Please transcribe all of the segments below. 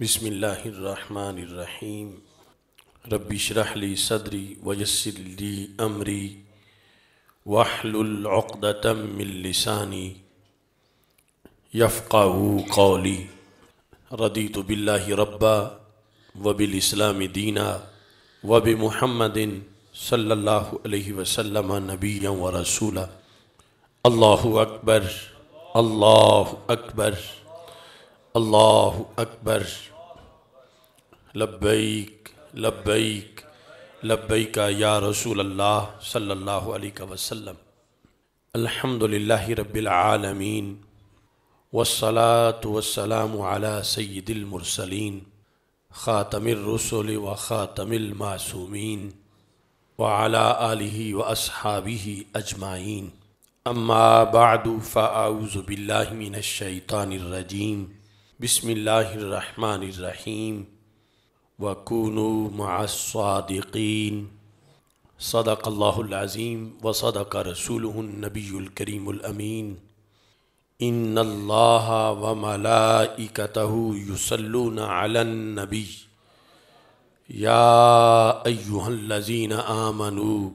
بسم اللہ الرحمن الرحیم ربی شرح لی صدری ویسر لی امری وحل عمری من لسانی یفقہ قولی ردیت باللہ ربا وبالاسلام دینا وبمحمد صلی اللہ علیہ نبیا ورسولا و اکبر اللہ اکبر اللہ اکبر اللہ اکبر لبیک لبیک لبیک یا رسول اللہ صلی اللہ علیہ وسلم الحمد رب العالمین والصلاة والسلام على سید المرسلین خاتم الرسل و خاتم المعصومین وعلى علیہ و اجمعین اما فاعوذ باللہ من الشیطان الرجیم بسم اللہ الرحمن الرحیم وَكُونُوا مَعَ الصَّادِقِينَ صدق اللہ العظیم وصدق رسولہ النبی الکریم الامین ان اللہ وملائکتہ یسلون علی النبی یا ایوہا الذین آمنوا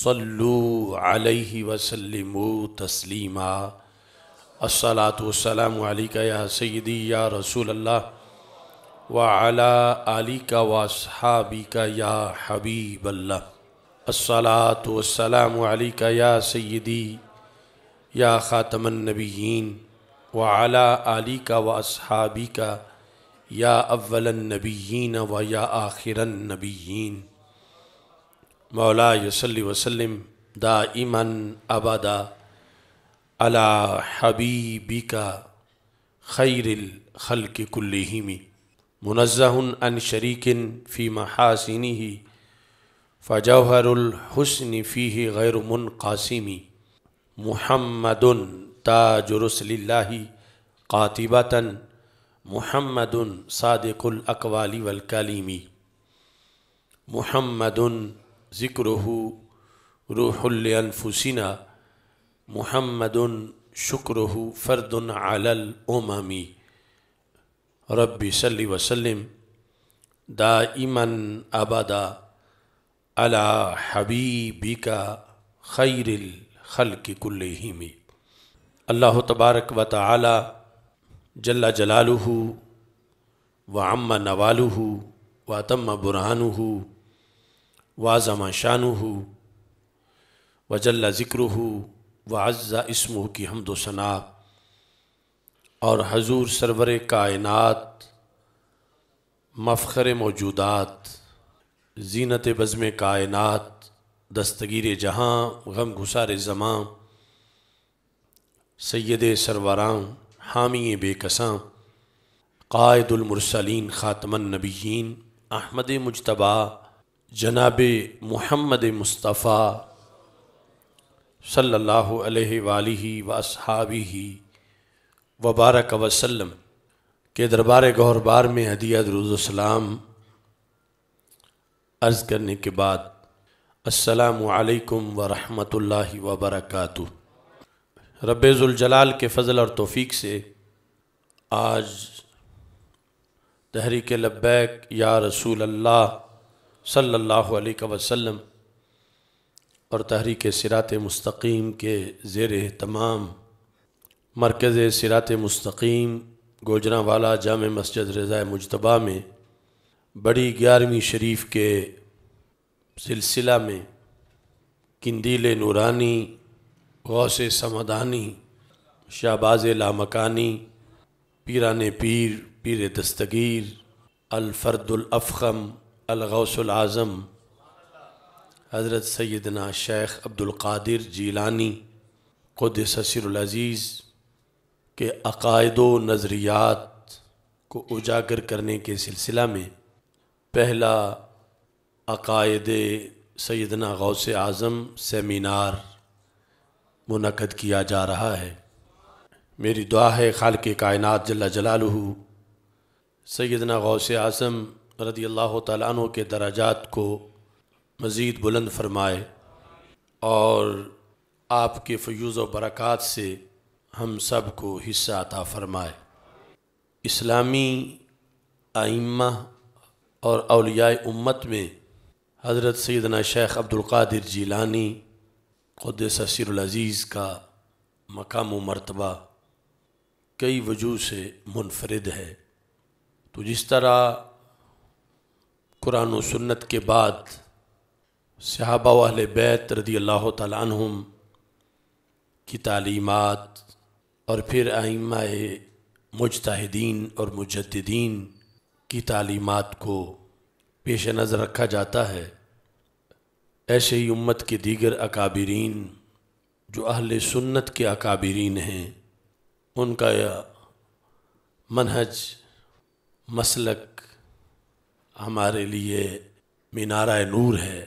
صلو علیہ وسلم تسلیما السلام علیکہ یا سیدی یا رسول اللہ وعلى آلك وأصحابك يا حبيب یا الصلاة والسلام عليك يا سيدي يا خاتم یا سیدی یا وأصحابك نبی و اعلیٰ علی یا اول النبیین و یا آخر مولا یسلی وسلم دائما ابدا على حبيبك خير خیر كلهم منزه عن شريك في محاسنه فجوهر الحسن فيه غير منقاسم محمد تاج رسل الله قاطبة محمد صادق الأقوال والكلم محمد ذكره روح لأنفسنا محمد شكره فرد على الأمم ربی صلی وسلم دا ابدا آبادا حبیبی کا خیر الخل کل ہی اللہ تبارک و تعالی جل جلال ہوماں نوالحو و تم برہان ہو واضم شان ہو جل ذکر ہو و اضاء اسموح کی حمد و ثنا اور حضور سرور کائنات مفخر موجودات زینت بزم کائنات دستگیر جہاں غم گھسار زماں سید سروراں حامی بے کساں قائد المرسلین خاتم النبیین احمد مجتبہ جناب محمد مصطفیٰ صلی اللہ علیہ ولی و وبارک وسلم کے دربار بار میں ہدیت و السلام عرض کرنے کے بعد السلام علیکم ورحمۃ اللہ وبرکاتہ رب الجلال کے فضل اور توفیق سے آج تحریک لبیک یا رسول اللہ صلی اللہ علیہ وسلم اور تحریک سرات مستقیم کے زیر اہتمام مرکز سرات مستقیم گوجرہ والا جامع مسجد رضاء مجتبہ میں بڑی گیارہویں شریف کے سلسلہ میں کندیل نورانی غوث سمدانی شہباز لامکانی پیران پیر پیر دستگیر الفرد الافخم الغوث العظم حضرت سیدنا شیخ عبد القادر جیلانی قد العزیز کہ عقائد و نظریات کو اجاگر کرنے کے سلسلہ میں پہلا عقائد سیدنا غوث اعظم سیمینار منعقد کیا جا رہا ہے میری دعا ہے خالق کائنات جلا جلالہ سیدنا غوث اعظم رضی اللہ تعالیٰ عنہ کے دراجات کو مزید بلند فرمائے اور آپ کے فیوز و برکات سے ہم سب کو حصہ عطا فرمائے اسلامی آئمہ اور اولیاء امت میں حضرت سیدنا شیخ عبدالقادر جیلانی سیر العزیز کا مقام و مرتبہ کئی وجوہ سے منفرد ہے تو جس طرح قرآن و سنت کے بعد صحابہ بیت رضی اللہ تعالیٰ عنہم کی تعلیمات اور پھر آئمہ مجتہدین اور مجددین کی تعلیمات کو پیش نظر رکھا جاتا ہے ایسے ہی امت کے دیگر اکابرین جو اہل سنت کے اکابرین ہیں ان کا یا منہج مسلک ہمارے لیے مینارہ نور ہے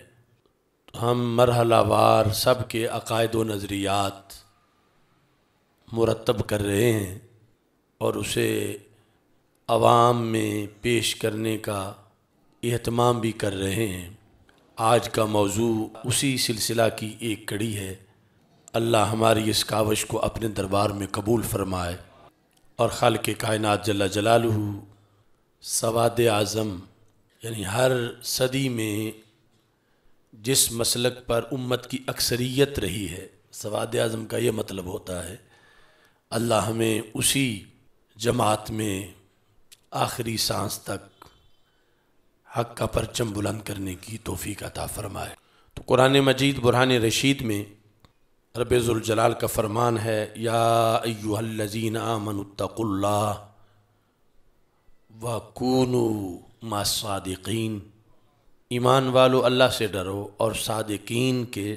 ہم مرحلہ وار سب کے عقائد و نظریات مرتب کر رہے ہیں اور اسے عوام میں پیش کرنے کا اہتمام بھی کر رہے ہیں آج کا موضوع اسی سلسلہ کی ایک کڑی ہے اللہ ہماری اس کاوش کو اپنے دربار میں قبول فرمائے اور خالق کائنات جلا جلال سواد اعظم یعنی ہر صدی میں جس مسلک پر امت کی اکثریت رہی ہے سواد اعظم کا یہ مطلب ہوتا ہے اللہ ہمیں اسی جماعت میں آخری سانس تک حق کا پرچم بلند کرنے کی توفیق عطا فرمائے تو قرآن مجید برہان رشید میں رب الجلال کا فرمان ہے یا ایو آمنوا اتقوا اللہ وکونوا ما صادقین ایمان والو اللہ سے ڈرو اور صادقین کے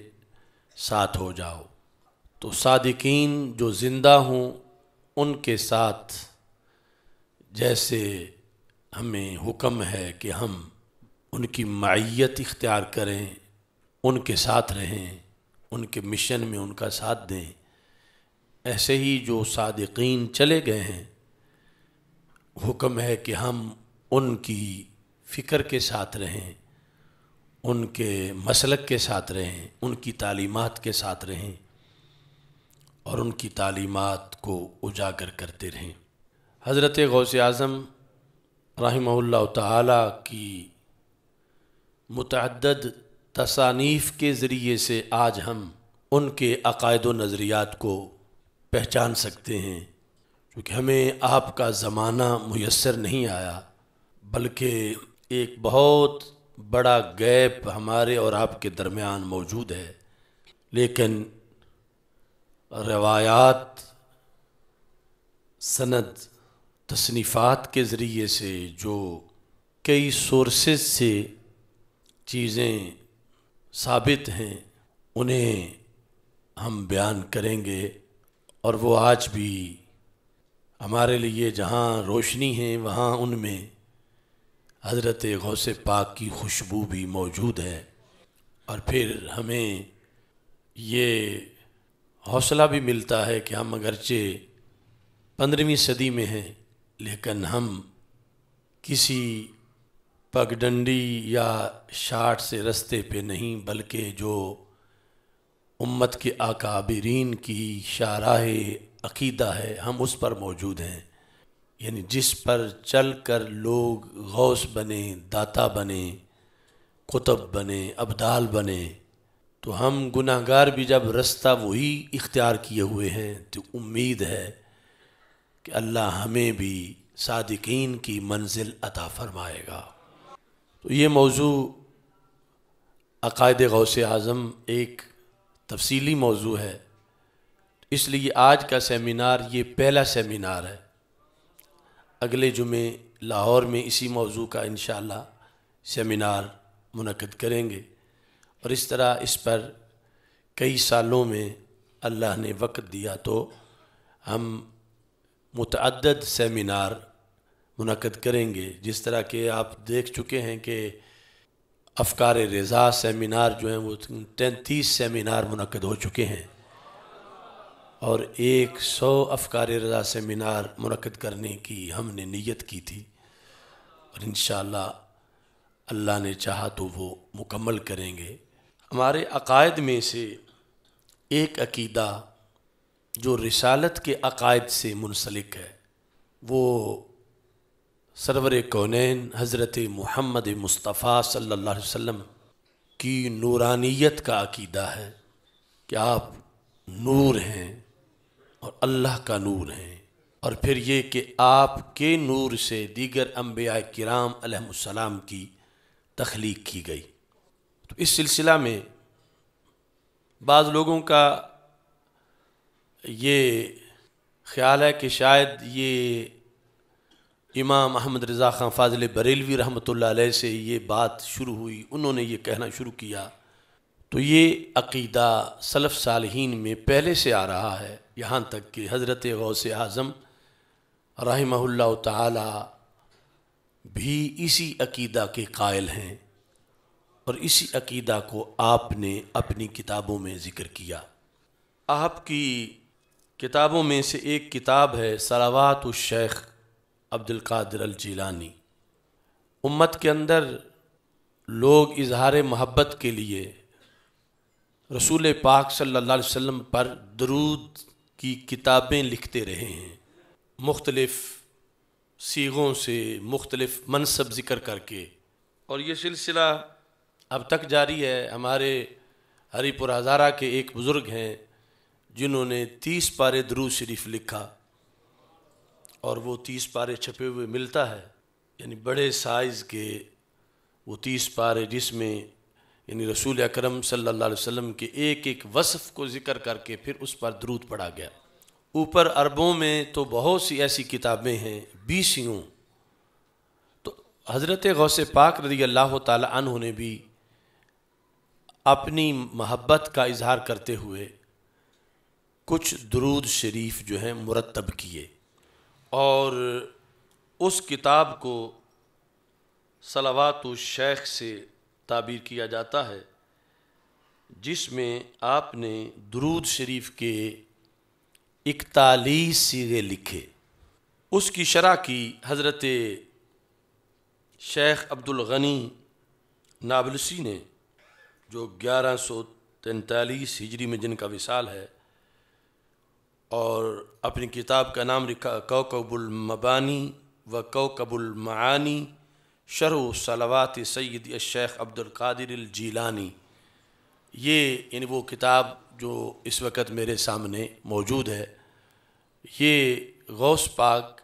ساتھ ہو جاؤ تو صادقین جو زندہ ہوں ان کے ساتھ جیسے ہمیں حکم ہے کہ ہم ان کی معیت اختیار کریں ان کے ساتھ رہیں ان کے مشن میں ان کا ساتھ دیں ایسے ہی جو صادقین چلے گئے ہیں حکم ہے کہ ہم ان کی فکر کے ساتھ رہیں ان کے مسلک کے ساتھ رہیں ان کی تعلیمات کے ساتھ رہیں اور ان کی تعلیمات کو اجاگر کرتے رہیں حضرت غوث اعظم رحمہ اللہ تعالی کی متعدد تصانیف کے ذریعے سے آج ہم ان کے عقائد و نظریات کو پہچان سکتے ہیں کیونکہ ہمیں آپ کا زمانہ میسر نہیں آیا بلکہ ایک بہت بڑا گیپ ہمارے اور آپ کے درمیان موجود ہے لیکن روایات سند تصنیفات کے ذریعے سے جو کئی سورسز سے چیزیں ثابت ہیں انہیں ہم بیان کریں گے اور وہ آج بھی ہمارے لیے جہاں روشنی ہے وہاں ان میں حضرت غوث پاک کی خوشبو بھی موجود ہے اور پھر ہمیں یہ حوصلہ بھی ملتا ہے کہ ہم اگرچہ پندرہویں صدی میں ہیں لیکن ہم کسی پگڈنڈی یا شاٹ سے رستے پہ نہیں بلکہ جو امت کے عکابرین کی شاہراہ عقیدہ ہے ہم اس پر موجود ہیں یعنی جس پر چل کر لوگ غوث بنیں داتا بنیں قطب بنیں ابدال بنیں تو ہم گناہ گار بھی جب رستہ وہی اختیار کیے ہوئے ہیں تو امید ہے کہ اللہ ہمیں بھی صادقین کی منزل عطا فرمائے گا تو یہ موضوع عقائد غوث اعظم ایک تفصیلی موضوع ہے اس لیے آج کا سیمینار یہ پہلا سیمینار ہے اگلے جمعے لاہور میں اسی موضوع کا انشاءاللہ سیمینار منعقد کریں گے اور اس طرح اس پر کئی سالوں میں اللہ نے وقت دیا تو ہم متعدد سیمینار منعقد کریں گے جس طرح کہ آپ دیکھ چکے ہیں کہ افکار رضا سیمینار جو ہیں وہ تینتیس سیمینار منعقد ہو چکے ہیں اور ایک سو افکار رضا سیمینار منعقد کرنے کی ہم نے نیت کی تھی اور انشاءاللہ اللہ نے چاہا تو وہ مکمل کریں گے ہمارے عقائد میں سے ایک عقیدہ جو رسالت کے عقائد سے منسلک ہے وہ سرور کونین حضرت محمد مصطفیٰ صلی اللہ علیہ وسلم کی نورانیت کا عقیدہ ہے کہ آپ نور ہیں اور اللہ کا نور ہیں اور پھر یہ کہ آپ کے نور سے دیگر انبیاء کرام علیہ السلام کی تخلیق کی گئی تو اس سلسلہ میں بعض لوگوں کا یہ خیال ہے کہ شاید یہ امام احمد رضا خان فاضل بریلوی رحمۃ اللہ علیہ سے یہ بات شروع ہوئی انہوں نے یہ کہنا شروع کیا تو یہ عقیدہ صلف صالحین میں پہلے سے آ رہا ہے یہاں تک کہ حضرت غوث اعظم رحمہ اللہ تعالی بھی اسی عقیدہ کے قائل ہیں اور اسی عقیدہ کو آپ نے اپنی کتابوں میں ذکر کیا آپ کی کتابوں میں سے ایک کتاب ہے سلاوات الشیخ عبد القادر الجیلانی امت کے اندر لوگ اظہار محبت کے لیے رسول پاک صلی اللہ علیہ وسلم پر درود کی کتابیں لکھتے رہے ہیں مختلف سیغوں سے مختلف منصب ذکر کر کے اور یہ سلسلہ اب تک جاری ہے ہمارے ہری پور ہزارہ کے ایک بزرگ ہیں جنہوں نے تیس پارے درو شریف لکھا اور وہ تیس پارے چھپے ہوئے ملتا ہے یعنی بڑے سائز کے وہ تیس پارے جس میں یعنی رسول اکرم صلی اللہ علیہ وسلم کے ایک ایک وصف کو ذکر کر کے پھر اس پر درود پڑھا گیا اوپر عربوں میں تو بہت سی ایسی کتابیں ہیں بیسیوں تو حضرت غوث پاک رضی اللہ تعالی عنہ نے بھی اپنی محبت کا اظہار کرتے ہوئے کچھ درود شریف جو ہیں مرتب کیے اور اس کتاب کو صلوات و شیخ سے تعبیر کیا جاتا ہے جس میں آپ نے درود شریف کے اکتالیس سیرے لکھے اس کی شرح کی حضرت شیخ عبدالغنی نابلسی نے جو گیارہ سو تینتالیس ہجری میں جن کا وصال ہے اور اپنی کتاب کا نام لکھا کوکب المبانی و کوکب المعانی شرح صلوات سید الشیخ عبد القادر الجیلانی یہ یعنی وہ کتاب جو اس وقت میرے سامنے موجود ہے یہ غوث پاک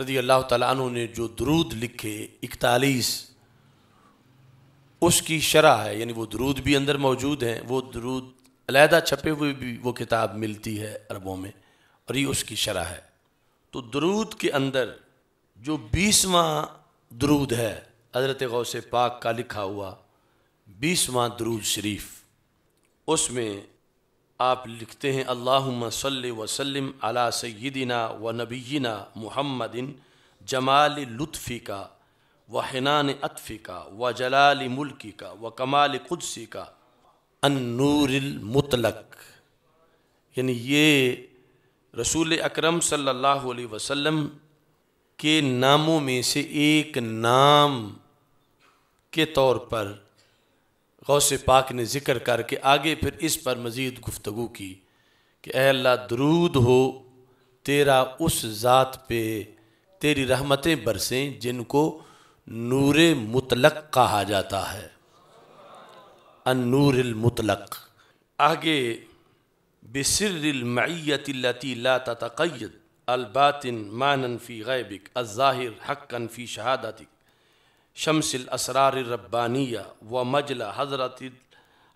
رضی اللہ تعالیٰ عنہ نے جو درود لکھے اکتالیس اس کی شرح ہے یعنی وہ درود بھی اندر موجود ہیں وہ درود علیحدہ چھپے ہوئے بھی وہ کتاب ملتی ہے عربوں میں اور یہ اس کی شرح ہے تو درود کے اندر جو بیسواں درود ہے حضرت غوث پاک کا لکھا ہوا بیسواں درود شریف اس میں آپ لکھتے ہیں اللّہ صلی وسلم علیٰ سیدینہ و نبینا محمد جمال لطفی کا و حنان اطفی کا و جلال ملکی کا و کمال قدسی کا نور المطلق یعنی یہ رسول اکرم صلی اللہ علیہ وسلم کے ناموں میں سے ایک نام کے طور پر غوث پاک نے ذکر کر کے آگے پھر اس پر مزید گفتگو کی کہ اے اللہ درود ہو تیرا اس ذات پہ تیری رحمتیں برسیں جن کو نور مطلق کہا جاتا ہے النور المطلق آگے بسر المعیت اللتی لا تتقید الباطن مانن فی غیبک الظاہر فی شہادتک شمس الاسرار الربانیہ و حضرت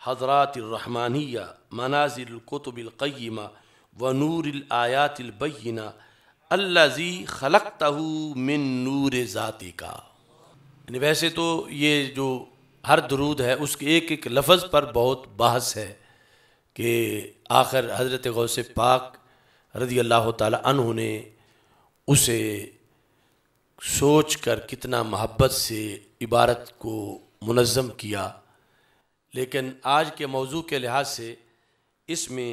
حضرات الرحمانیہ منازل القطب القیمہ و نور الآیات البینہ اللذی خلقتہو من نور ذاتی کا یعنی ویسے تو یہ جو ہر درود ہے اس کے ایک ایک لفظ پر بہت بحث ہے کہ آخر حضرت غوث پاک رضی اللہ تعالیٰ عنہ نے اسے سوچ کر کتنا محبت سے عبارت کو منظم کیا لیکن آج کے موضوع کے لحاظ سے اس میں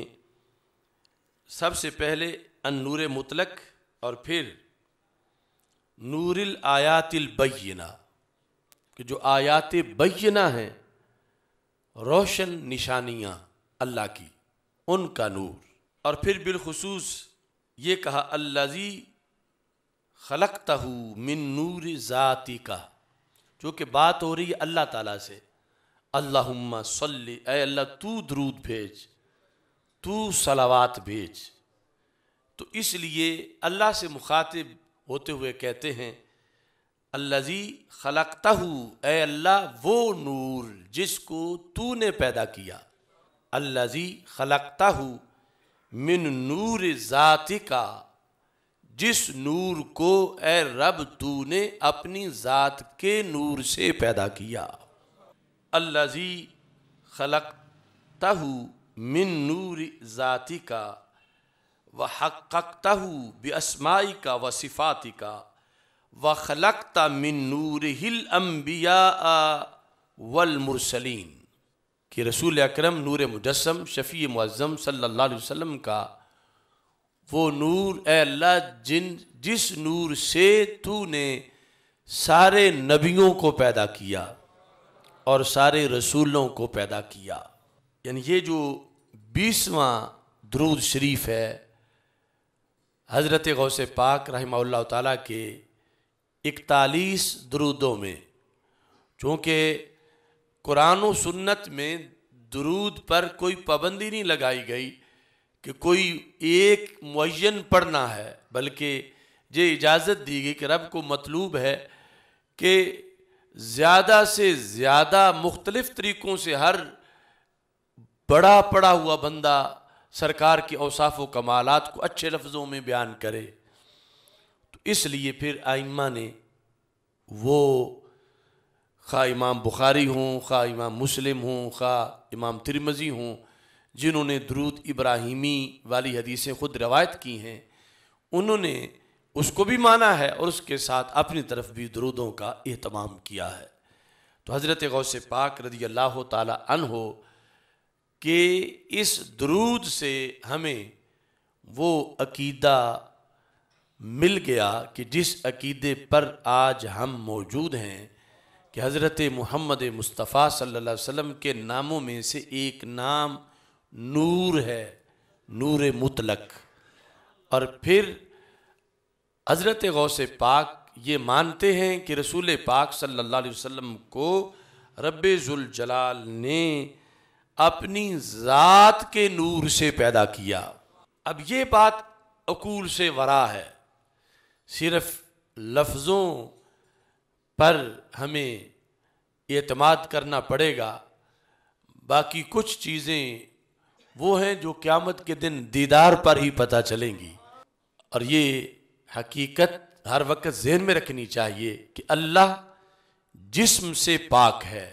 سب سے پہلے ان نور مطلق اور پھر نور الآیات البینہ کہ جو آیات بینہ ہیں روشن نشانیاں اللہ کی ان کا نور اور پھر بالخصوص یہ کہا اللہ زی خلقتا ہو نور ذاتی کا جو کہ بات ہو رہی ہے اللہ تعالیٰ سے اللہ صلی اے اللہ تو درود بھیج تو صلوات بھیج تو اس لیے اللہ سے مخاطب ہوتے ہوئے کہتے ہیں الزی خلقتا اے اللہ وہ نور جس کو تو نے پیدا کیا الزی خلقتا من نور ذات کا جس نور کو اے رب تو نے اپنی ذات کے نور سے پیدا کیا الزی خلقتا من نور ذاتی کا وہ حقت ہوں بے کا و صفاتی کا من نور ہل امبیا آ کہ رسول اکرم نور مجسم شفیع معظم صلی اللہ علیہ وسلم کا وہ نور اے جن جس نور سے تو نے سارے نبیوں کو پیدا کیا اور سارے رسولوں کو پیدا کیا یعنی یہ جو بیسواں درود شریف ہے حضرت غوث پاک رحمہ اللہ تعالیٰ کے اکتالیس درودوں میں چونکہ قرآن و سنت میں درود پر کوئی پابندی نہیں لگائی گئی کہ کوئی ایک معین پڑھنا ہے بلکہ یہ اجازت دی گئی کہ رب کو مطلوب ہے کہ زیادہ سے زیادہ مختلف طریقوں سے ہر بڑا پڑا ہوا بندہ سرکار کے اوصاف و کمالات کو اچھے لفظوں میں بیان کرے اس لیے پھر آئمہ نے وہ خواہ امام بخاری ہوں خواہ امام مسلم ہوں خواہ امام ترمزی ہوں جنہوں نے درود ابراہیمی والی حدیثیں خود روایت کی ہیں انہوں نے اس کو بھی مانا ہے اور اس کے ساتھ اپنی طرف بھی درودوں کا اہتمام کیا ہے تو حضرت غوث پاک رضی اللہ تعالی عنہ ہو کہ اس درود سے ہمیں وہ عقیدہ مل گیا کہ جس عقیدے پر آج ہم موجود ہیں کہ حضرت محمد مصطفیٰ صلی اللہ علیہ وسلم کے ناموں میں سے ایک نام نور ہے نور مطلق اور پھر حضرت غوث پاک یہ مانتے ہیں کہ رسول پاک صلی اللہ علیہ وسلم کو رب زلجلال نے اپنی ذات کے نور سے پیدا کیا اب یہ بات اکول سے ورا ہے صرف لفظوں پر ہمیں اعتماد کرنا پڑے گا باقی کچھ چیزیں وہ ہیں جو قیامت کے دن دیدار پر ہی پتہ چلیں گی اور یہ حقیقت ہر وقت ذہن میں رکھنی چاہیے کہ اللہ جسم سے پاک ہے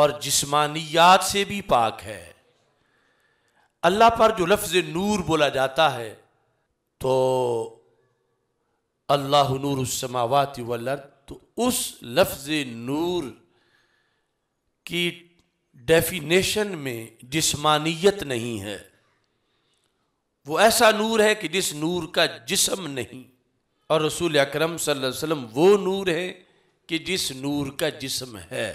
اور جسمانیات سے بھی پاک ہے اللہ پر جو لفظ نور بولا جاتا ہے تو اللہ نور السماوات ولط تو اس لفظ نور کی ڈیفینیشن میں جسمانیت نہیں ہے وہ ایسا نور ہے کہ جس نور کا جسم نہیں اور رسول اکرم صلی اللہ علیہ وسلم وہ نور ہے کہ جس نور کا جسم ہے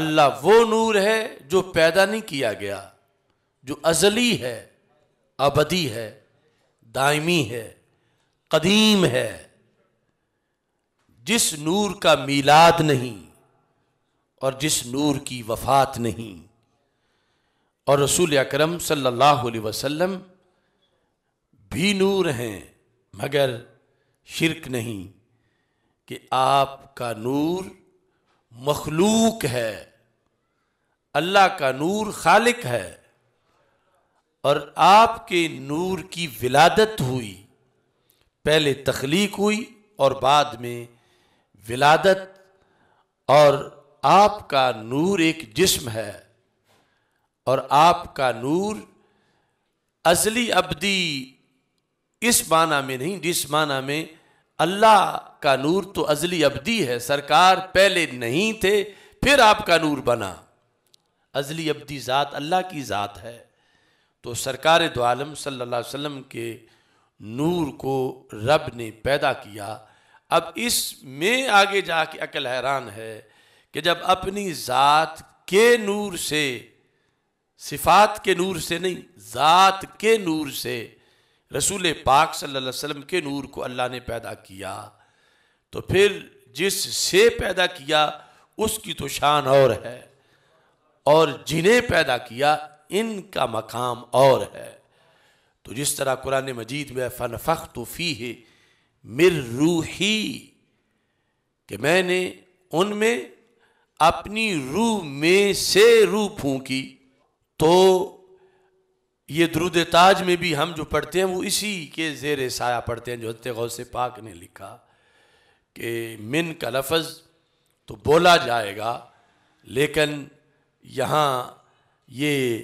اللہ وہ نور ہے جو پیدا نہیں کیا گیا جو ازلی ہے ابدی ہے دائمی ہے قدیم ہے جس نور کا میلاد نہیں اور جس نور کی وفات نہیں اور رسول اکرم صلی اللہ علیہ وسلم بھی نور ہیں مگر شرک نہیں کہ آپ کا نور مخلوق ہے اللہ کا نور خالق ہے اور آپ کے نور کی ولادت ہوئی پہلے تخلیق ہوئی اور بعد میں ولادت اور آپ کا نور ایک جسم ہے اور آپ کا نور ازلی ابدی اس معنی میں نہیں جس معنی میں اللہ کا نور تو ازلی ابدی ہے سرکار پہلے نہیں تھے پھر آپ کا نور بنا ازلی ابدی ذات اللہ کی ذات ہے تو سرکار دعالم صلی اللہ علیہ وسلم کے نور کو رب نے پیدا کیا اب اس میں آگے جا کے عقل حیران ہے کہ جب اپنی ذات کے نور سے صفات کے نور سے نہیں ذات کے نور سے رسول پاک صلی اللہ علیہ وسلم کے نور کو اللہ نے پیدا کیا تو پھر جس سے پیدا کیا اس کی تو شان اور ہے اور جنہیں پیدا کیا ان کا مقام اور ہے تو جس طرح قرآن مجید میں فن فخ تو فی ہے مر روحی کہ میں نے ان میں اپنی روح میں سے روح پھونکی تو یہ درود تاج میں بھی ہم جو پڑھتے ہیں وہ اسی کے زیر سایہ پڑھتے ہیں جو حضرت غوث پاک نے لکھا کہ من کا لفظ تو بولا جائے گا لیکن یہاں یہ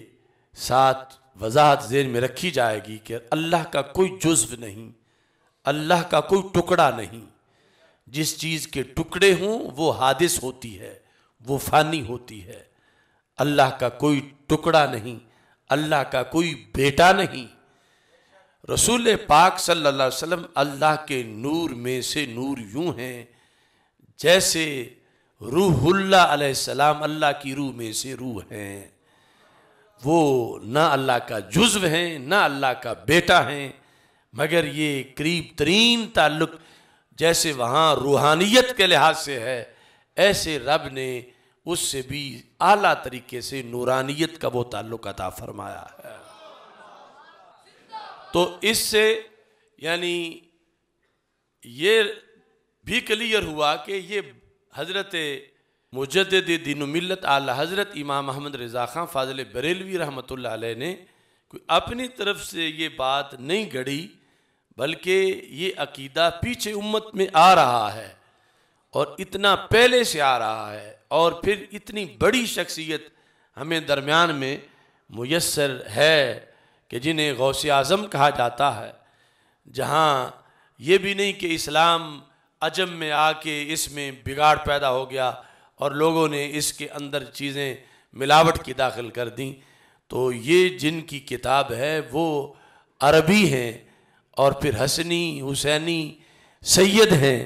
ساتھ وضاحت ذہن میں رکھی جائے گی کہ اللہ کا کوئی جزو نہیں اللہ کا کوئی ٹکڑا نہیں جس چیز کے ٹکڑے ہوں وہ حادث ہوتی ہے وہ فانی ہوتی ہے اللہ کا کوئی ٹکڑا نہیں اللہ کا کوئی بیٹا نہیں رسول پاک صلی اللہ علیہ وسلم اللہ کے نور میں سے نور یوں ہیں جیسے روح اللہ علیہ السلام اللہ کی روح میں سے روح ہیں وہ نہ اللہ کا جزو ہیں نہ اللہ کا بیٹا ہیں مگر یہ قریب ترین تعلق جیسے وہاں روحانیت کے لحاظ سے ہے ایسے رب نے اس سے بھی اعلیٰ طریقے سے نورانیت کا وہ تعلق عطا فرمایا ہے تو اس سے یعنی یہ بھی کلیئر ہوا کہ یہ حضرت مجدد دین و ملت آلہ حضرت امام محمد خان فاضل بریلوی رحمۃ اللہ علیہ نے کوئی اپنی طرف سے یہ بات نہیں گڑی بلکہ یہ عقیدہ پیچھے امت میں آ رہا ہے اور اتنا پہلے سے آ رہا ہے اور پھر اتنی بڑی شخصیت ہمیں درمیان میں میسر ہے کہ جنہیں غوث اعظم کہا جاتا ہے جہاں یہ بھی نہیں کہ اسلام عجم میں آ کے اس میں بگاڑ پیدا ہو گیا اور لوگوں نے اس کے اندر چیزیں ملاوٹ کی داخل کر دیں تو یہ جن کی کتاب ہے وہ عربی ہیں اور پھر حسنی حسینی سید ہیں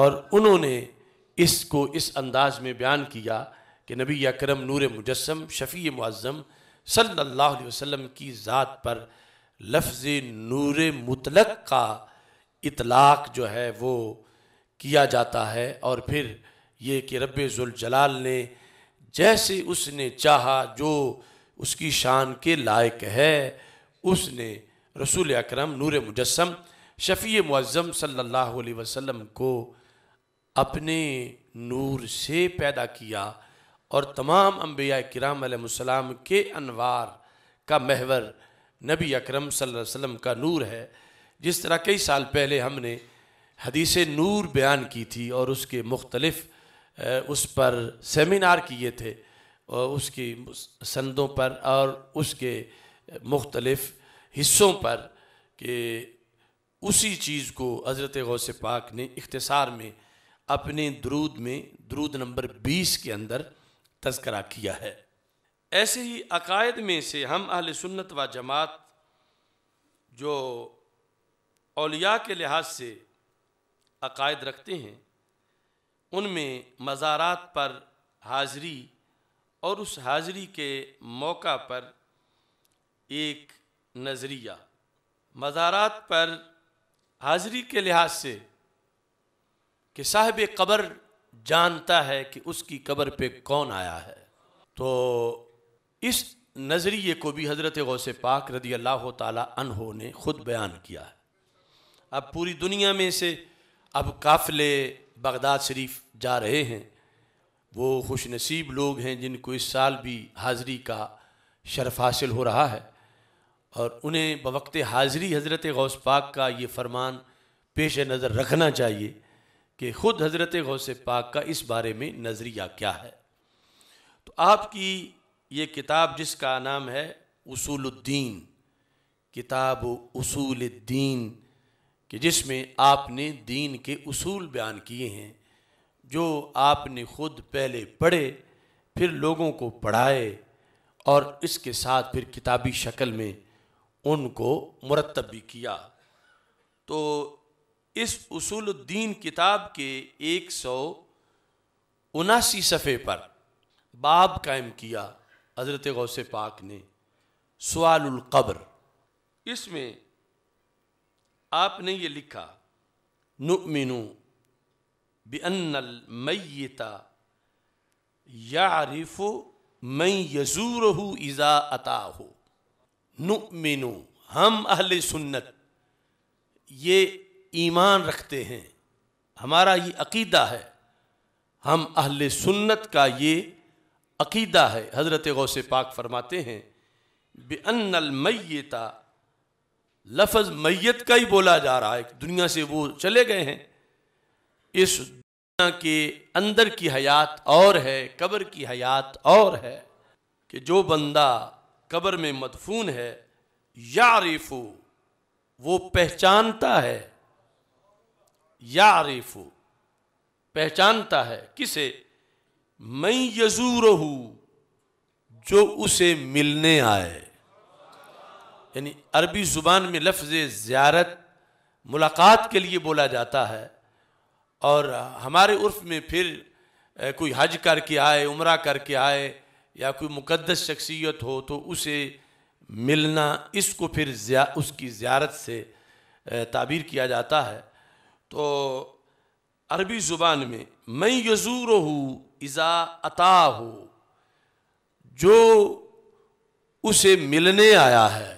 اور انہوں نے اس کو اس انداز میں بیان کیا کہ نبی اکرم نور مجسم شفیع معظم صلی اللہ علیہ وسلم کی ذات پر لفظ نور مطلق کا اطلاق جو ہے وہ کیا جاتا ہے اور پھر یہ کہ رب ذوالجلال نے جیسے اس نے چاہا جو اس کی شان کے لائق ہے اس نے رسول اکرم نور مجسم شفیع معظم صلی اللہ علیہ وسلم کو اپنے نور سے پیدا کیا اور تمام انبیاء کرام علیہ السلام کے انوار کا محور نبی اکرم صلی اللہ علیہ وسلم کا نور ہے جس طرح کئی سال پہلے ہم نے حدیث نور بیان کی تھی اور اس کے مختلف اس پر سیمینار کیے تھے اس کی سندوں پر اور اس کے مختلف حصوں پر کہ اسی چیز کو حضرت غوث پاک نے اختصار میں اپنے درود میں درود نمبر بیس کے اندر تذکرہ کیا ہے ایسے ہی عقائد میں سے ہم اہل سنت و جماعت جو اولیاء کے لحاظ سے عقائد رکھتے ہیں ان میں مزارات پر حاضری اور اس حاضری کے موقع پر ایک نظریہ مزارات پر حاضری کے لحاظ سے کہ صاحب قبر جانتا ہے کہ اس کی قبر پہ کون آیا ہے تو اس نظریے کو بھی حضرت غوث پاک رضی اللہ تعالیٰ عنہ نے خود بیان کیا ہے اب پوری دنیا میں سے اب قافلے بغداد شریف جا رہے ہیں وہ خوش نصیب لوگ ہیں جن کو اس سال بھی حاضری کا شرف حاصل ہو رہا ہے اور انہیں بوقت حاضری حضرت غوث پاک کا یہ فرمان پیش نظر رکھنا چاہیے کہ خود حضرت غوث پاک کا اس بارے میں نظریہ کیا ہے تو آپ کی یہ کتاب جس کا نام ہے اصول الدین کتاب اصول الدین کہ جس میں آپ نے دین کے اصول بیان کیے ہیں جو آپ نے خود پہلے پڑھے پھر لوگوں کو پڑھائے اور اس کے ساتھ پھر کتابی شکل میں ان کو مرتب بھی کیا تو اس اصول الدین کتاب کے ایک سو اناسی صفحے پر باب قائم کیا حضرت غوث پاک نے سوال القبر اس میں آپ نے یہ لکھا نؤمنو بأن یا یعرف من یزور اذا ایزا نؤمنو ہم اہل سنت یہ ایمان رکھتے ہیں ہمارا یہ عقیدہ ہے ہم اہل سنت کا یہ عقیدہ ہے حضرت غوث پاک فرماتے ہیں بے الْمَيِّتَ لفظ میت کا ہی بولا جا رہا ہے دنیا سے وہ چلے گئے ہیں اس دنیا کے اندر کی حیات اور ہے قبر کی حیات اور ہے کہ جو بندہ قبر میں مدفون ہے یعرفو وہ پہچانتا ہے یعرفو پہچانتا ہے کسے میں یزور جو اسے ملنے آئے یعنی عربی زبان میں لفظ زیارت ملاقات کے لیے بولا جاتا ہے اور ہمارے عرف میں پھر کوئی حج کر کے آئے عمرہ کر کے آئے یا کوئی مقدس شخصیت ہو تو اسے ملنا اس کو پھر اس کی زیارت سے تعبیر کیا جاتا ہے تو عربی زبان میں میں یزور ہو ازا عطا ہو جو اسے ملنے آیا ہے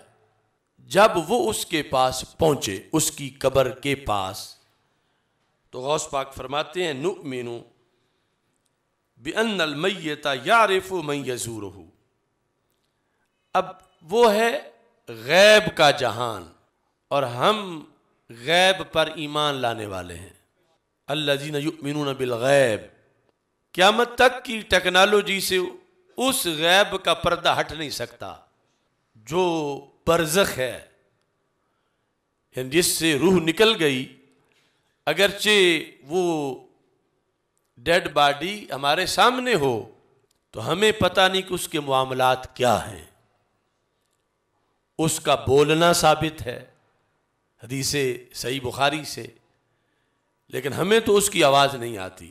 جب وہ اس کے پاس پہنچے اس کی قبر کے پاس تو غوث پاک فرماتے ہیں نؤمنو بِأَنَّ الْمَيِّتَ يَعْرِفُ مَنْ يَزُورُهُ اب وہ ہے غیب کا جہان اور ہم غیب پر ایمان لانے والے ہیں الَّذِينَ يُؤْمِنُونَ بِالْغَيْبِ قیامت تک کی ٹیکنالوجی سے اس غیب کا پردہ ہٹ نہیں سکتا جو برزخ ہے یعنی جس سے روح نکل گئی اگرچہ وہ ڈیڈ باڈی ہمارے سامنے ہو تو ہمیں پتہ نہیں کہ اس کے معاملات کیا ہیں اس کا بولنا ثابت ہے حدیث صحیح بخاری سے لیکن ہمیں تو اس کی آواز نہیں آتی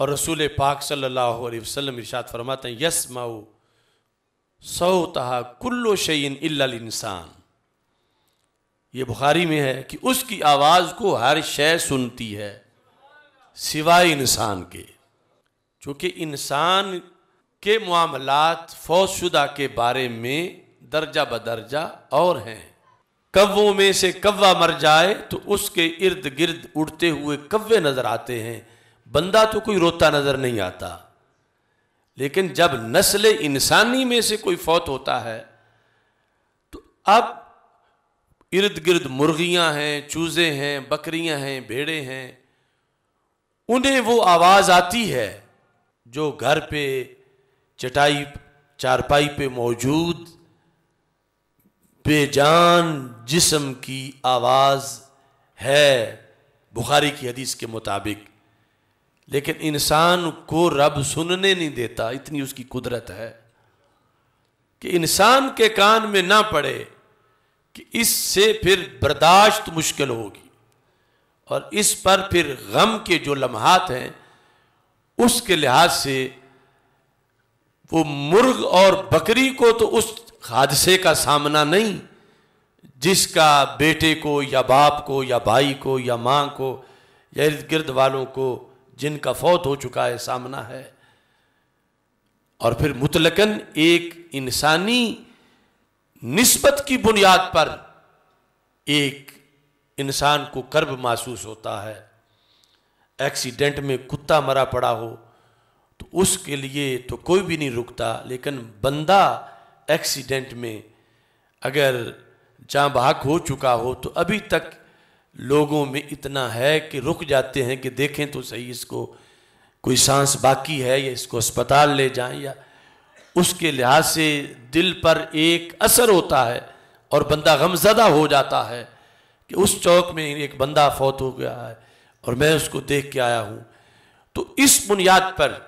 اور رسول پاک صلی اللہ علیہ وسلم ارشاد فرماتے ہیں یس ماؤ سوتہا کلو شعین الانسان انسان یہ بخاری میں ہے کہ اس کی آواز کو ہر شے سنتی ہے سوائے انسان کے چونکہ انسان کے معاملات فوج شدہ کے بارے میں درجہ بدرجہ اور ہیں کووں میں سے کوا مر جائے تو اس کے ارد گرد اڑتے ہوئے کوے نظر آتے ہیں بندہ تو کوئی روتا نظر نہیں آتا لیکن جب نسل انسانی میں سے کوئی فوت ہوتا ہے تو اب ارد گرد مرغیاں ہیں چوزے ہیں بکریاں ہیں بھیڑے ہیں انہیں وہ آواز آتی ہے جو گھر پہ چٹائی چارپائی پہ موجود بے جان جسم کی آواز ہے بخاری کی حدیث کے مطابق لیکن انسان کو رب سننے نہیں دیتا اتنی اس کی قدرت ہے کہ انسان کے کان میں نہ پڑے کہ اس سے پھر برداشت مشکل ہوگی اور اس پر پھر غم کے جو لمحات ہیں اس کے لحاظ سے وہ مرغ اور بکری کو تو اس حادثے کا سامنا نہیں جس کا بیٹے کو یا باپ کو یا بھائی کو یا ماں کو یا ارد گرد والوں کو جن کا فوت ہو چکا ہے سامنا ہے اور پھر متلکن ایک انسانی نسبت کی بنیاد پر ایک انسان کو کرب محسوس ہوتا ہے ایکسیڈنٹ میں کتا مرا پڑا ہو تو اس کے لیے تو کوئی بھی نہیں رکتا لیکن بندہ ایکسیڈنٹ میں اگر جاں باہ ہو چکا ہو تو ابھی تک لوگوں میں اتنا ہے کہ رک جاتے ہیں کہ دیکھیں تو صحیح اس کو کوئی سانس باقی ہے یا اس کو اسپتال لے جائیں یا اس کے لحاظ سے دل پر ایک اثر ہوتا ہے اور بندہ غمزدہ ہو جاتا ہے کہ اس چوک میں ایک بندہ فوت ہو گیا ہے اور میں اس کو دیکھ کے آیا ہوں تو اس بنیاد پر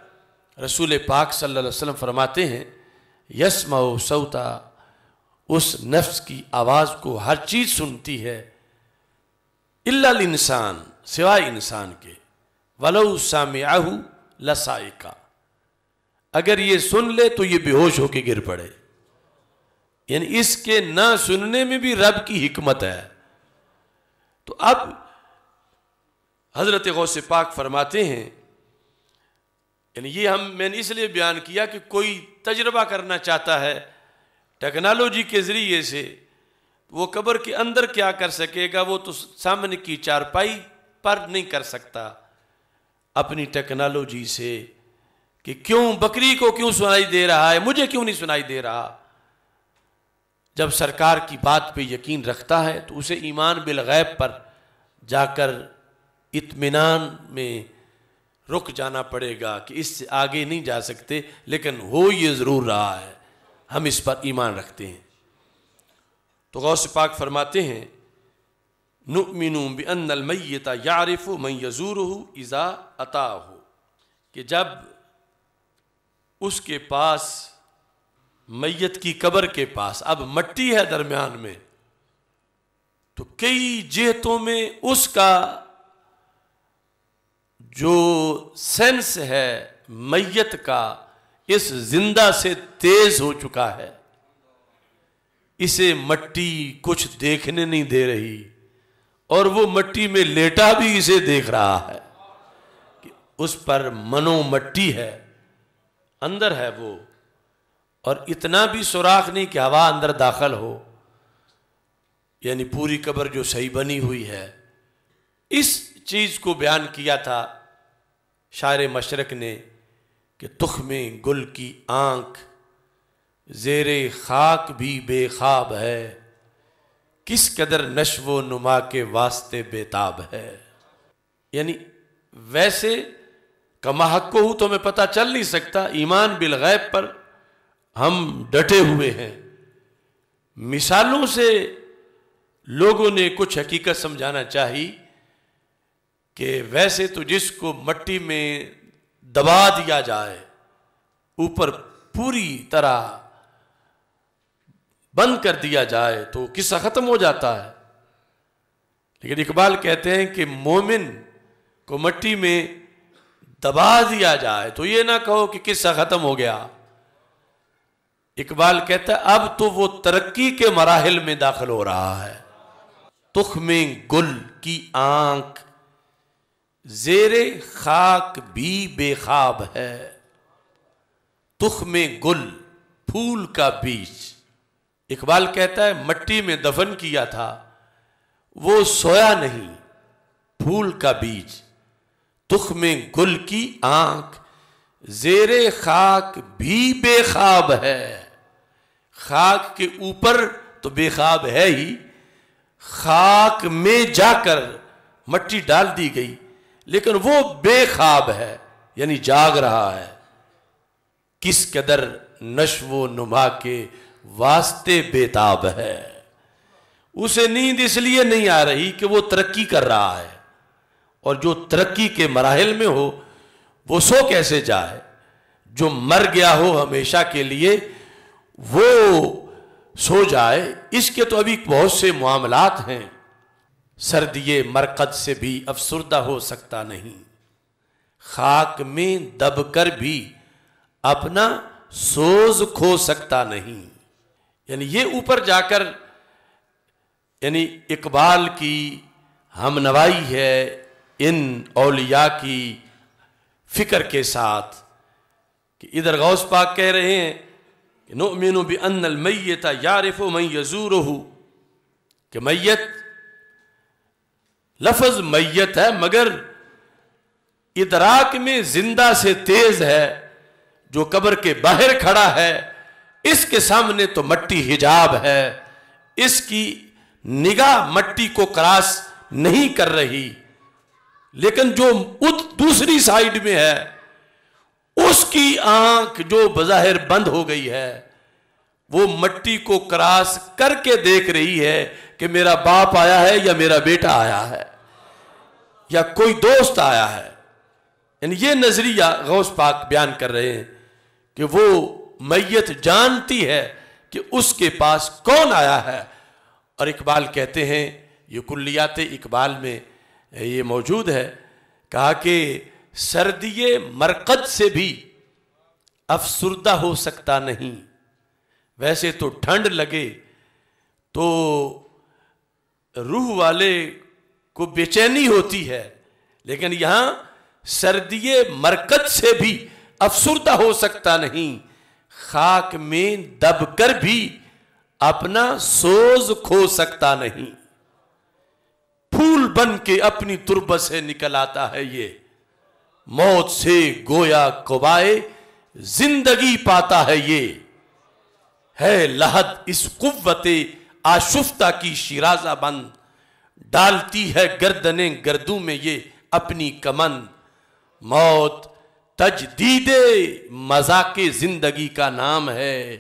رسول پاک صلی اللہ علیہ وسلم فرماتے ہیں یس سوتا اس نفس کی آواز کو ہر چیز سنتی ہے اللہ انسان سوائے انسان کے ولو سامعہ لسائقہ اگر یہ سن لے تو یہ بے ہوش ہو کے گر پڑے یعنی اس کے نہ سننے میں بھی رب کی حکمت ہے تو اب حضرت غوث پاک فرماتے ہیں یعنی یہ ہم میں نے اس لیے بیان کیا کہ کوئی تجربہ کرنا چاہتا ہے ٹیکنالوجی کے ذریعے سے وہ قبر کے اندر کیا کر سکے گا وہ تو سامنے کی چارپائی پر نہیں کر سکتا اپنی ٹیکنالوجی سے کہ کیوں بکری کو کیوں سنائی دے رہا ہے مجھے کیوں نہیں سنائی دے رہا جب سرکار کی بات پہ یقین رکھتا ہے تو اسے ایمان بالغیب پر جا کر اطمینان میں رک جانا پڑے گا کہ اس سے آگے نہیں جا سکتے لیکن ہو یہ ضرور رہا ہے ہم اس پر ایمان رکھتے ہیں تو غوث پاک فرماتے ہیں نؤمن مین المیت یعرف من یزوره اذا اتاہ ہو کہ جب اس کے پاس میت کی قبر کے پاس اب مٹی ہے درمیان میں تو کئی جہتوں میں اس کا جو سینس ہے میت کا اس زندہ سے تیز ہو چکا ہے اسے مٹی کچھ دیکھنے نہیں دے رہی اور وہ مٹی میں لیٹا بھی اسے دیکھ رہا ہے اس پر منو مٹی ہے اندر ہے وہ اور اتنا بھی سوراخ نہیں کہ ہوا اندر داخل ہو یعنی پوری قبر جو صحیح بنی ہوئی ہے اس چیز کو بیان کیا تھا شاعر مشرق نے کہ تخ میں گل کی آنکھ زیر خاک بھی بے خواب ہے کس قدر نشو و نما کے واسطے بےتاب ہے یعنی ویسے کماحکو ہوں تو ہمیں پتا چل نہیں سکتا ایمان بالغیب پر ہم ڈٹے ہوئے ہیں مثالوں سے لوگوں نے کچھ حقیقت سمجھانا چاہی کہ ویسے تو جس کو مٹی میں دبا دیا جائے اوپر پوری طرح بند کر دیا جائے تو قصہ ختم ہو جاتا ہے لیکن اقبال کہتے ہیں کہ مومن کو مٹی میں دبا دیا جائے تو یہ نہ کہو کہ قصہ ختم ہو گیا اقبال کہتا ہے اب تو وہ ترقی کے مراحل میں داخل ہو رہا ہے تخ میں گل کی آنکھ زیر خاک بھی بے خواب ہے تخ میں گل پھول کا بیچ اقبال کہتا ہے مٹی میں دفن کیا تھا وہ سویا نہیں پھول کا بیج تخ میں گل کی آنکھ زیر خاک بھی بے خواب ہے خاک کے اوپر تو بے خواب ہے ہی خاک میں جا کر مٹی ڈال دی گئی لیکن وہ بے خواب ہے یعنی جاگ رہا ہے کس قدر نشو و نما کے واسطے بیتاب ہے اسے نیند اس لیے نہیں آ رہی کہ وہ ترقی کر رہا ہے اور جو ترقی کے مراحل میں ہو وہ سو کیسے جائے جو مر گیا ہو ہمیشہ کے لیے وہ سو جائے اس کے تو ابھی بہت سے معاملات ہیں سردیے مرکز سے بھی افسردہ ہو سکتا نہیں خاک میں دب کر بھی اپنا سوز کھو سکتا نہیں یعنی یہ اوپر جا کر یعنی اقبال کی ہم نوائی ہے ان اولیاء کی فکر کے ساتھ کہ ادھر غوث پاک کہہ رہے ہیں کہ نؤمن بان المیت انل من تھا کہ میت لفظ میت ہے مگر ادراک میں زندہ سے تیز ہے جو قبر کے باہر کھڑا ہے اس کے سامنے تو مٹی ہے اس کی نگاہ مٹی کو کراس نہیں کر رہی لیکن جو دوسری سائیڈ میں ہے اس کی آنکھ جو بظاہر بند ہو گئی ہے وہ مٹی کو کراس کر کے دیکھ رہی ہے کہ میرا باپ آیا ہے یا میرا بیٹا آیا ہے یا کوئی دوست آیا ہے یعنی یہ نظریہ غوث پاک بیان کر رہے ہیں کہ وہ میت جانتی ہے کہ اس کے پاس کون آیا ہے اور اقبال کہتے ہیں یہ کلیات اقبال میں یہ موجود ہے کہا کہ سردی مرقد سے بھی افسردہ ہو سکتا نہیں ویسے تو ٹھنڈ لگے تو روح والے کو بے چینی ہوتی ہے لیکن یہاں سردی مرکز سے بھی افسردہ ہو سکتا نہیں خاک میں دب کر بھی اپنا سوز کھو سکتا نہیں پھول بن کے اپنی ترب سے نکل آتا ہے یہ موت سے گویا کوبائے زندگی پاتا ہے یہ ہے لہد اس قوت آشفتہ کی شیرازہ بند ڈالتی ہے گردنیں گردوں میں یہ اپنی کمند موت تجدید مذاق زندگی کا نام ہے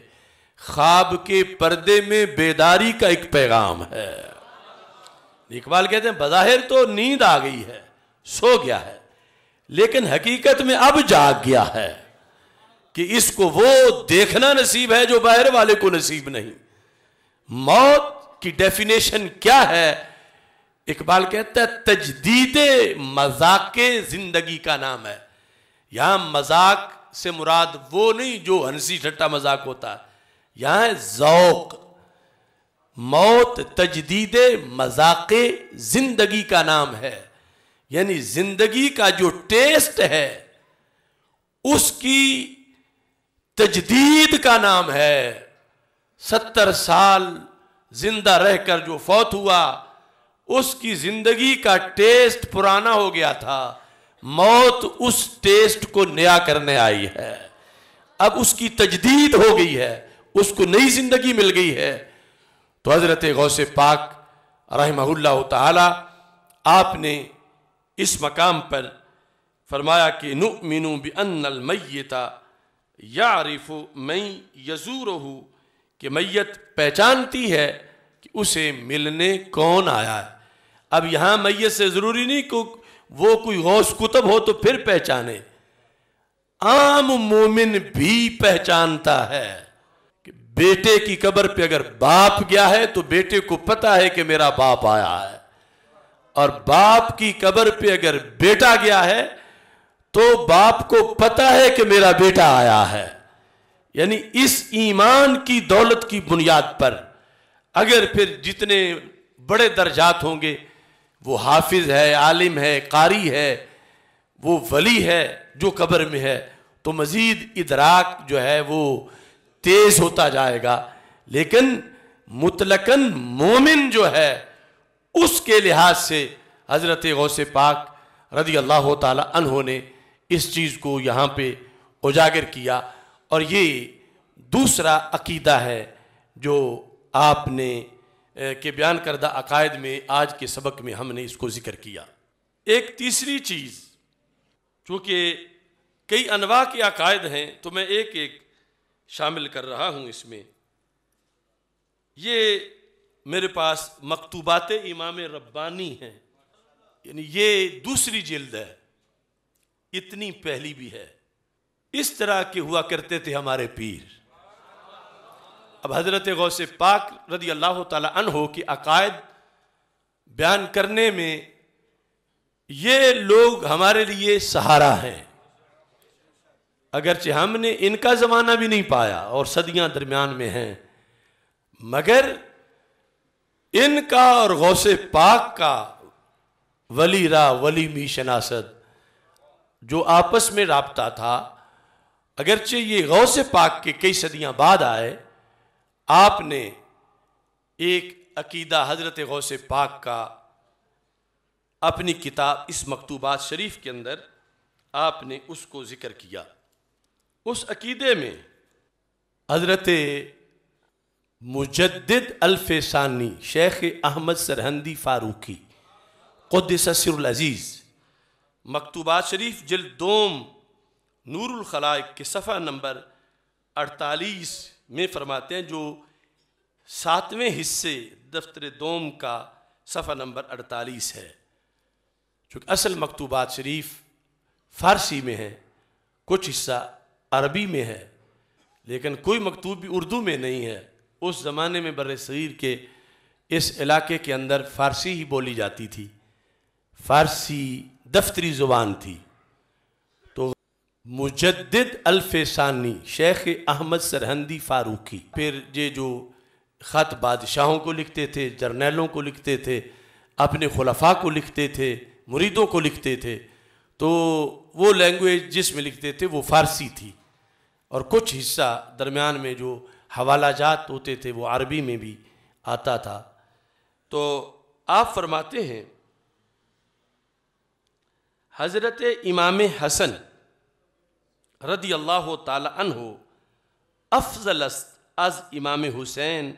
خواب کے پردے میں بیداری کا ایک پیغام ہے اقبال کہتے ہیں بظاہر تو نیند آ گئی ہے سو گیا ہے لیکن حقیقت میں اب جاگ گیا ہے کہ اس کو وہ دیکھنا نصیب ہے جو باہر والے کو نصیب نہیں موت کی ڈیفینیشن کیا ہے اقبال کہتا ہے تجدید مذاق زندگی کا نام ہے یہاں مذاق سے مراد وہ نہیں جو ہنسی ٹھٹا مذاق ہوتا یہاں ذوق موت تجدید مذاق زندگی کا نام ہے یعنی زندگی کا جو ٹیسٹ ہے اس کی تجدید کا نام ہے ستر سال زندہ رہ کر جو فوت ہوا اس کی زندگی کا ٹیسٹ پرانا ہو گیا تھا موت اس ٹیسٹ کو نیا کرنے آئی ہے اب اس کی تجدید ہو گئی ہے اس کو نئی زندگی مل گئی ہے تو حضرت غوث پاک رحمہ اللہ تعالی آپ نے اس مقام پر فرمایا کہ نؤمنو بان المیت المیتا من یزورہ کہ میت پہچانتی ہے کہ اسے ملنے کون آیا ہے اب یہاں میت سے ضروری نہیں کہ وہ کوئی غوث کتب ہو تو پھر پہچانے عام مومن بھی پہچانتا ہے کہ بیٹے کی قبر پہ اگر باپ گیا ہے تو بیٹے کو پتا ہے کہ میرا باپ آیا ہے اور باپ کی قبر پہ اگر بیٹا گیا ہے تو باپ کو پتا ہے کہ میرا بیٹا آیا ہے یعنی اس ایمان کی دولت کی بنیاد پر اگر پھر جتنے بڑے درجات ہوں گے وہ حافظ ہے عالم ہے قاری ہے وہ ولی ہے جو قبر میں ہے تو مزید ادراک جو ہے وہ تیز ہوتا جائے گا لیکن مطلقاً مومن جو ہے اس کے لحاظ سے حضرت غوث پاک رضی اللہ تعالی عنہ نے اس چیز کو یہاں پہ اجاگر کیا اور یہ دوسرا عقیدہ ہے جو آپ نے کے بیان کردہ عقائد میں آج کے سبق میں ہم نے اس کو ذکر کیا ایک تیسری چیز چونکہ کئی انواع کے عقائد ہیں تو میں ایک ایک شامل کر رہا ہوں اس میں یہ میرے پاس مکتوبات امام ربانی ہیں یعنی یہ دوسری جلد ہے اتنی پہلی بھی ہے اس طرح کے ہوا کرتے تھے ہمارے پیر اب حضرت غوث پاک رضی اللہ تعالی عنہ کی عقائد بیان کرنے میں یہ لوگ ہمارے لیے سہارا ہیں اگرچہ ہم نے ان کا زمانہ بھی نہیں پایا اور صدیاں درمیان میں ہیں مگر ان کا اور غوث پاک کا ولی را ولی می شناست جو آپس میں رابطہ تھا اگرچہ یہ غوث پاک کے کئی صدیاں بعد آئے آپ نے ایک عقیدہ حضرت غوث پاک کا اپنی کتاب اس مکتوبات شریف کے اندر آپ نے اس کو ذکر کیا اس عقیدے میں حضرت مجدد الف ثانی شیخ احمد سرہندی فاروقی قدس سر العزیز مکتوبات شریف جلد دوم نور الخلائق کے صفحہ نمبر اڑتالیس میں فرماتے ہیں جو ساتویں حصے دفتر دوم کا صفحہ نمبر اڑتالیس ہے چونکہ اصل مکتوبات شریف فارسی میں ہے کچھ حصہ عربی میں ہے لیکن کوئی مکتوب بھی اردو میں نہیں ہے اس زمانے میں بر صغیر کے اس علاقے کے اندر فارسی ہی بولی جاتی تھی فارسی دفتری زبان تھی مجدد الفیسانی شیخ احمد سرہندی فاروقی پھر یہ جو خط بادشاہوں کو لکھتے تھے جرنیلوں کو لکھتے تھے اپنے خلفاء کو لکھتے تھے مریدوں کو لکھتے تھے تو وہ لینگویج جس میں لکھتے تھے وہ فارسی تھی اور کچھ حصہ درمیان میں جو حوالہ جات ہوتے تھے وہ عربی میں بھی آتا تھا تو آپ فرماتے ہیں حضرت امام حسن رضی اللہ تعالی عنہ افضل است از امام حسین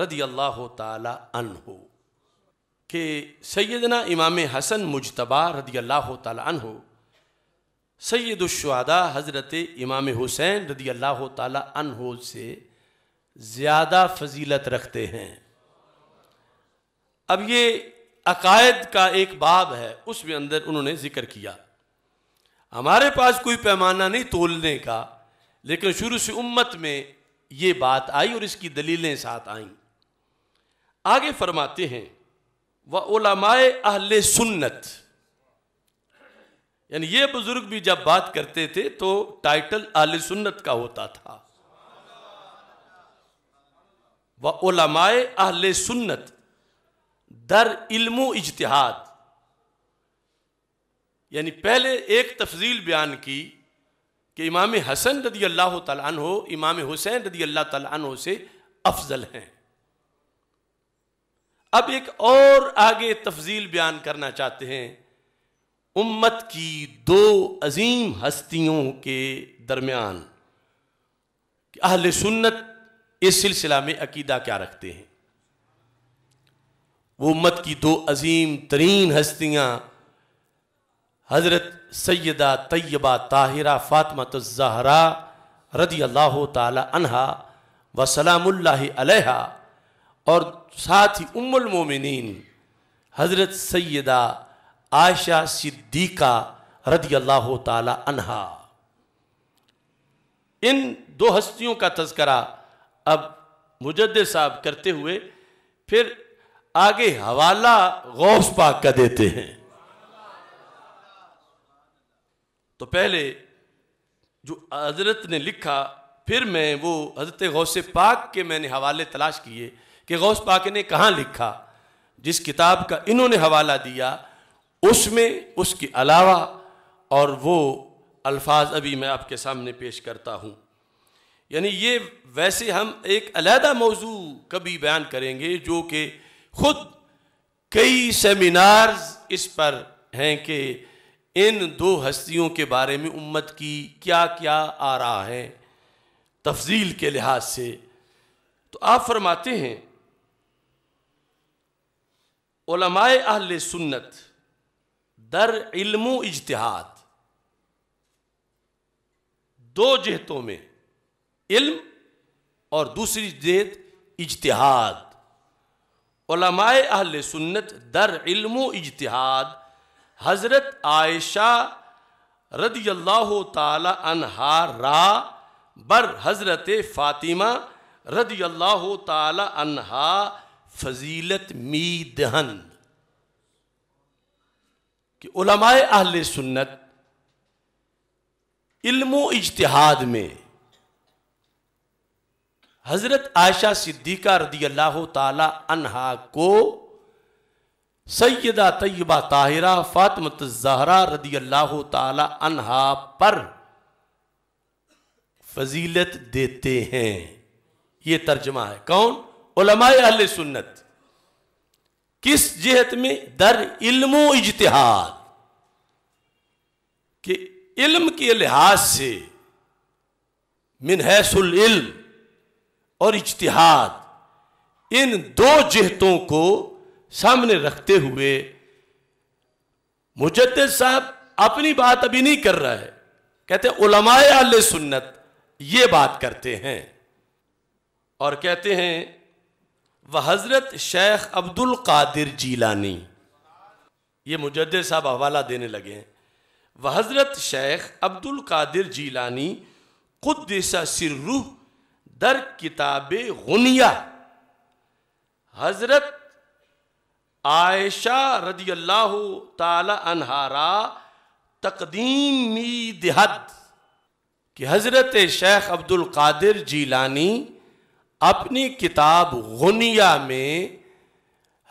رضی اللہ تعالی عنہ کہ سیدنا امام حسن مجتبہ رضی اللہ تعالی عنہ سید الشہداء حضرت امام حسین رضی اللہ تعالی عنہ سے زیادہ فضیلت رکھتے ہیں اب یہ عقائد کا ایک باب ہے اس میں اندر انہوں نے ذکر کیا ہمارے پاس کوئی پیمانہ نہیں تولنے کا لیکن شروع سے امت میں یہ بات آئی اور اس کی دلیلیں ساتھ آئیں آگے فرماتے ہیں وہ علماء اہل سنت یعنی یہ بزرگ بھی جب بات کرتے تھے تو ٹائٹل اہل سنت کا ہوتا تھا وہ علماء اہل سنت در علم و اجتہاد یعنی پہلے ایک تفضیل بیان کی کہ امام حسن رضی اللہ تعالیٰ عنہ امام حسین رضی اللہ تعالیٰ عنہ سے افضل ہیں اب ایک اور آگے تفضیل بیان کرنا چاہتے ہیں امت کی دو عظیم ہستیوں کے درمیان کہ اہل سنت اس سلسلہ میں عقیدہ کیا رکھتے ہیں وہ امت کی دو عظیم ترین ہستیاں حضرت سیدہ طیبہ طاہرہ فاطمہ الزہرہ رضی اللہ تعالی انہا وسلام اللہ علیہ اور ساتھ ہی ام المومنین حضرت سیدہ عائشہ صدیقہ رضی اللہ تعالی عنہ ان دو ہستیوں کا تذکرہ اب مجد صاحب کرتے ہوئے پھر آگے حوالہ غوث پاک کا دیتے ہیں تو پہلے جو حضرت نے لکھا پھر میں وہ حضرت غوث پاک کے میں نے حوالے تلاش کیے کہ غوث پاک نے کہاں لکھا جس کتاب کا انہوں نے حوالہ دیا اس میں اس کے علاوہ اور وہ الفاظ ابھی میں آپ کے سامنے پیش کرتا ہوں یعنی یہ ویسے ہم ایک علیحدہ موضوع کبھی بیان کریں گے جو کہ خود کئی سیمینارز اس پر ہیں کہ ان دو ہستیوں کے بارے میں امت کی کیا کیا آ رہا ہے تفضیل کے لحاظ سے تو آپ فرماتے ہیں علماء اہل سنت در علم و اجتہاد دو جہتوں میں علم اور دوسری جہت اجتہاد علماء اہل سنت در علم و اجتحاد حضرت عائشہ رضی اللہ تعالی عنہ را بر حضرت فاطمہ رضی اللہ تعالی عنہ فضیلت می کہ علماء اہل سنت علم و اجتہاد میں حضرت عائشہ صدیقہ رضی اللہ تعالی عنہ کو سیدہ طیبہ طاہرہ فاطمہ الزہرہ رضی اللہ تعالی عنہ پر فضیلت دیتے ہیں یہ ترجمہ ہے کون علماء اہل سنت کس جہت میں در علم و اجتحاد کہ علم کے لحاظ سے منحص العلم اور اجتہاد ان دو جہتوں کو سامنے رکھتے ہوئے مجدد صاحب اپنی بات ابھی نہیں کر رہا ہے کہتے علماء سنت یہ بات کرتے ہیں اور کہتے ہیں وہ حضرت شیخ عبد القادر جیلانی یہ مجدد صاحب حوالہ دینے لگے وہ حضرت شیخ عبد القادر جیلانی قدس سر روح در کتاب غنیہ حضرت عائشہ رضی اللہ تعالی انہارا تقدیم دہد کہ حضرت شیخ عبد القادر جیلانی اپنی کتاب غنیہ میں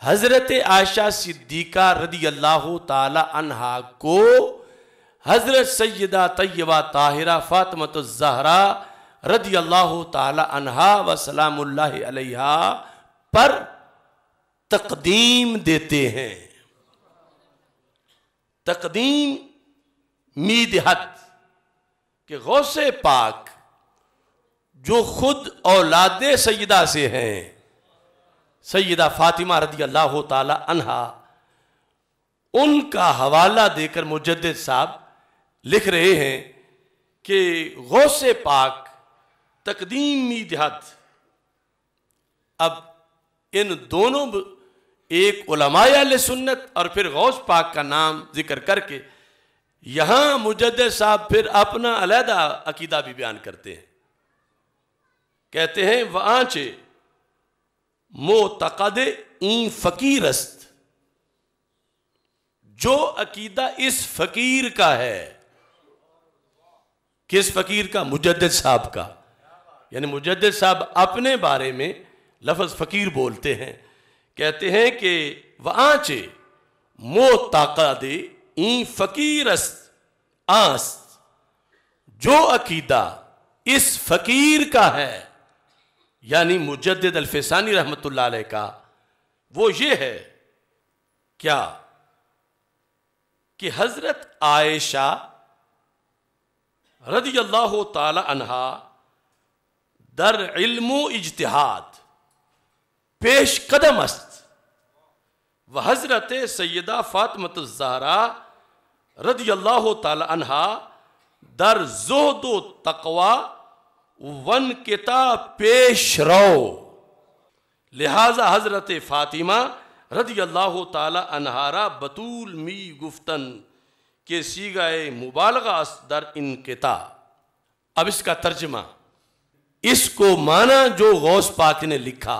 حضرت عائشہ صدیقہ رضی اللہ تعالی عنہا کو حضرت سیدہ طیبہ طاہرہ فاطمۃ الزہرا رضی اللہ تعالیٰ و وسلام اللہ علیہ پر تقدیم دیتے ہیں تقدیم میدہ کہ غوث پاک جو خود اولاد سیدہ سے ہیں سیدہ فاطمہ رضی اللہ تعالی عنہا ان کا حوالہ دے کر مجدد صاحب لکھ رہے ہیں کہ غوث پاک تقدیم مید اب ان دونوں ایک علماء اہل سنت اور پھر غوث پاک کا نام ذکر کر کے یہاں مجدد صاحب پھر اپنا علیحدہ عقیدہ بھی بیان کرتے ہیں کہتے ہیں وآنچے موتقد این فقیر است جو عقیدہ اس فقیر کا ہے کس فقیر کا مجدد صاحب کا یعنی مجدد صاحب اپنے بارے میں لفظ فقیر بولتے ہیں کہتے ہیں کہ وہ آنچے مو فقیر است آست جو عقیدہ اس فقیر کا ہے یعنی مجدد الفسانی رحمت اللہ علیہ کا وہ یہ ہے کیا کہ حضرت عائشہ رضی اللہ تعالی عنہا در علم و اجتہاد پیش قدم است وہ حضرت سیدہ فاطمت زہرا رضی اللہ تعالی عنہ در زہد و تقوی ون کتا پیش رو لہذا حضرت فاطمہ رضی اللہ تعالی انہارا بطول می گفتن کے سیگہ مبالغہ در در انکتا اب اس کا ترجمہ اس کو مانا جو غوث پاک نے لکھا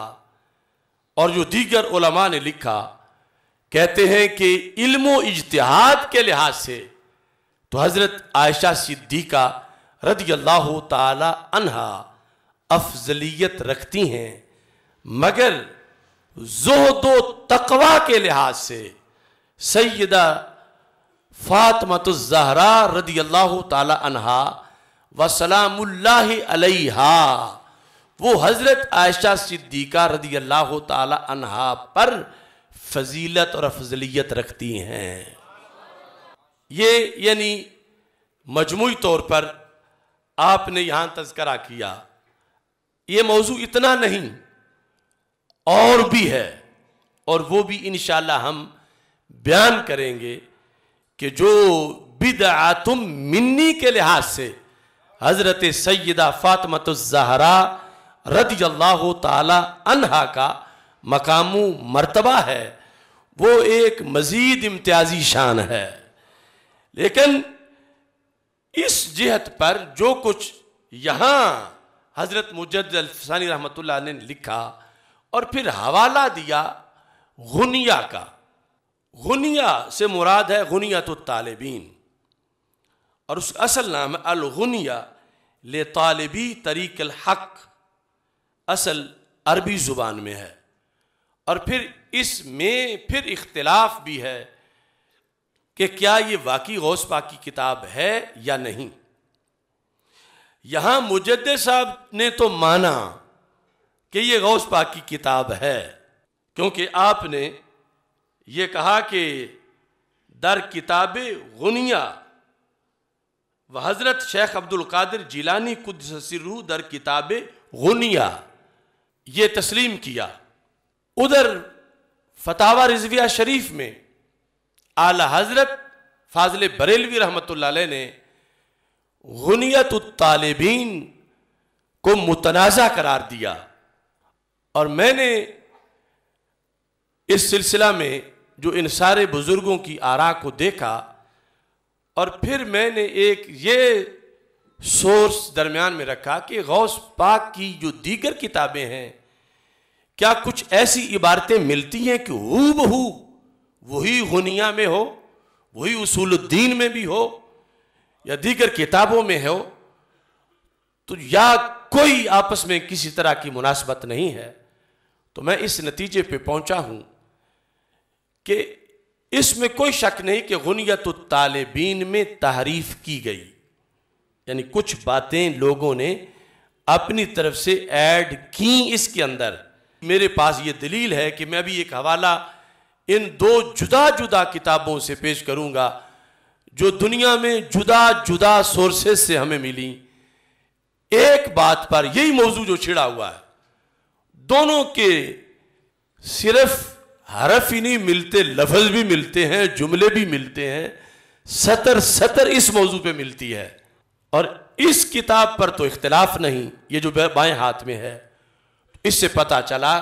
اور جو دیگر علماء نے لکھا کہتے ہیں کہ علم و اجتحاد کے لحاظ سے تو حضرت عائشہ صدیقہ رضی اللہ تعالی عنہ افضلیت رکھتی ہیں مگر زہد و کے لحاظ سے سیدہ فاطمت الزہرا رضی اللہ تعالی عنہ وسلام اللہ علیہ وہ حضرت عائشہ صدیقہ رضی اللہ تعالی عنہ پر فضیلت اور افضلیت رکھتی ہیں یہ یعنی مجموعی طور پر آپ نے یہاں تذکرہ کیا یہ موضوع اتنا نہیں اور بھی ہے اور وہ بھی انشاءاللہ ہم بیان کریں گے کہ جو بدعاتم منی کے لحاظ سے حضرت سیدہ فاطمت الزہرا رضی اللہ تعالی عنہ کا مقام و مرتبہ ہے وہ ایک مزید امتیازی شان ہے لیکن اس جہت پر جو کچھ یہاں حضرت مجد الفسانی رحمۃ اللہ نے لکھا اور پھر حوالہ دیا غنیہ کا غنیہ سے مراد ہے غنیہ تو طالبین اور اس کا اصل نام ہے الغنیہ لطالبی طریق الحق اصل عربی زبان میں ہے اور پھر اس میں پھر اختلاف بھی ہے کہ کیا یہ واقعی غوث پاک کی کتاب ہے یا نہیں یہاں مجد صاحب نے تو مانا کہ یہ غوث پاک کی کتاب ہے کیونکہ آپ نے یہ کہا کہ در کتاب غنیا و حضرت شیخ عبد القادر جیلانی سرو در کتاب غنیا یہ تسلیم کیا ادھر فتح رضویہ شریف میں اعلی حضرت فاضل بریلوی اللہ علیہ نے غنیت الطالبین کو متنازع قرار دیا اور میں نے اس سلسلہ میں جو ان سارے بزرگوں کی آرا کو دیکھا اور پھر میں نے ایک یہ سورس درمیان میں رکھا کہ غوث پاک کی جو دیگر کتابیں ہیں کیا کچھ ایسی عبارتیں ملتی ہیں کہ ہو بہو وہی غنیا میں ہو وہی اصول الدین میں بھی ہو یا دیگر کتابوں میں ہو تو یا کوئی آپس میں کسی طرح کی مناسبت نہیں ہے تو میں اس نتیجے پہ پہنچا ہوں کہ اس میں کوئی شک نہیں کہ غنیت الطالبین میں تحریف کی گئی یعنی کچھ باتیں لوگوں نے اپنی طرف سے ایڈ کیں اس کے اندر میرے پاس یہ دلیل ہے کہ میں بھی ایک حوالہ ان دو جدا جدا کتابوں سے پیش کروں گا جو دنیا میں جدا جدا سورسز سے ہمیں ملی ایک بات پر یہی موضوع جو چھڑا ہوا ہے دونوں کے صرف حرف ہی نہیں ملتے لفظ بھی ملتے ہیں جملے بھی ملتے ہیں سطر سطر اس موضوع پہ ملتی ہے اور اس کتاب پر تو اختلاف نہیں یہ جو بائیں ہاتھ میں ہے اس سے پتا چلا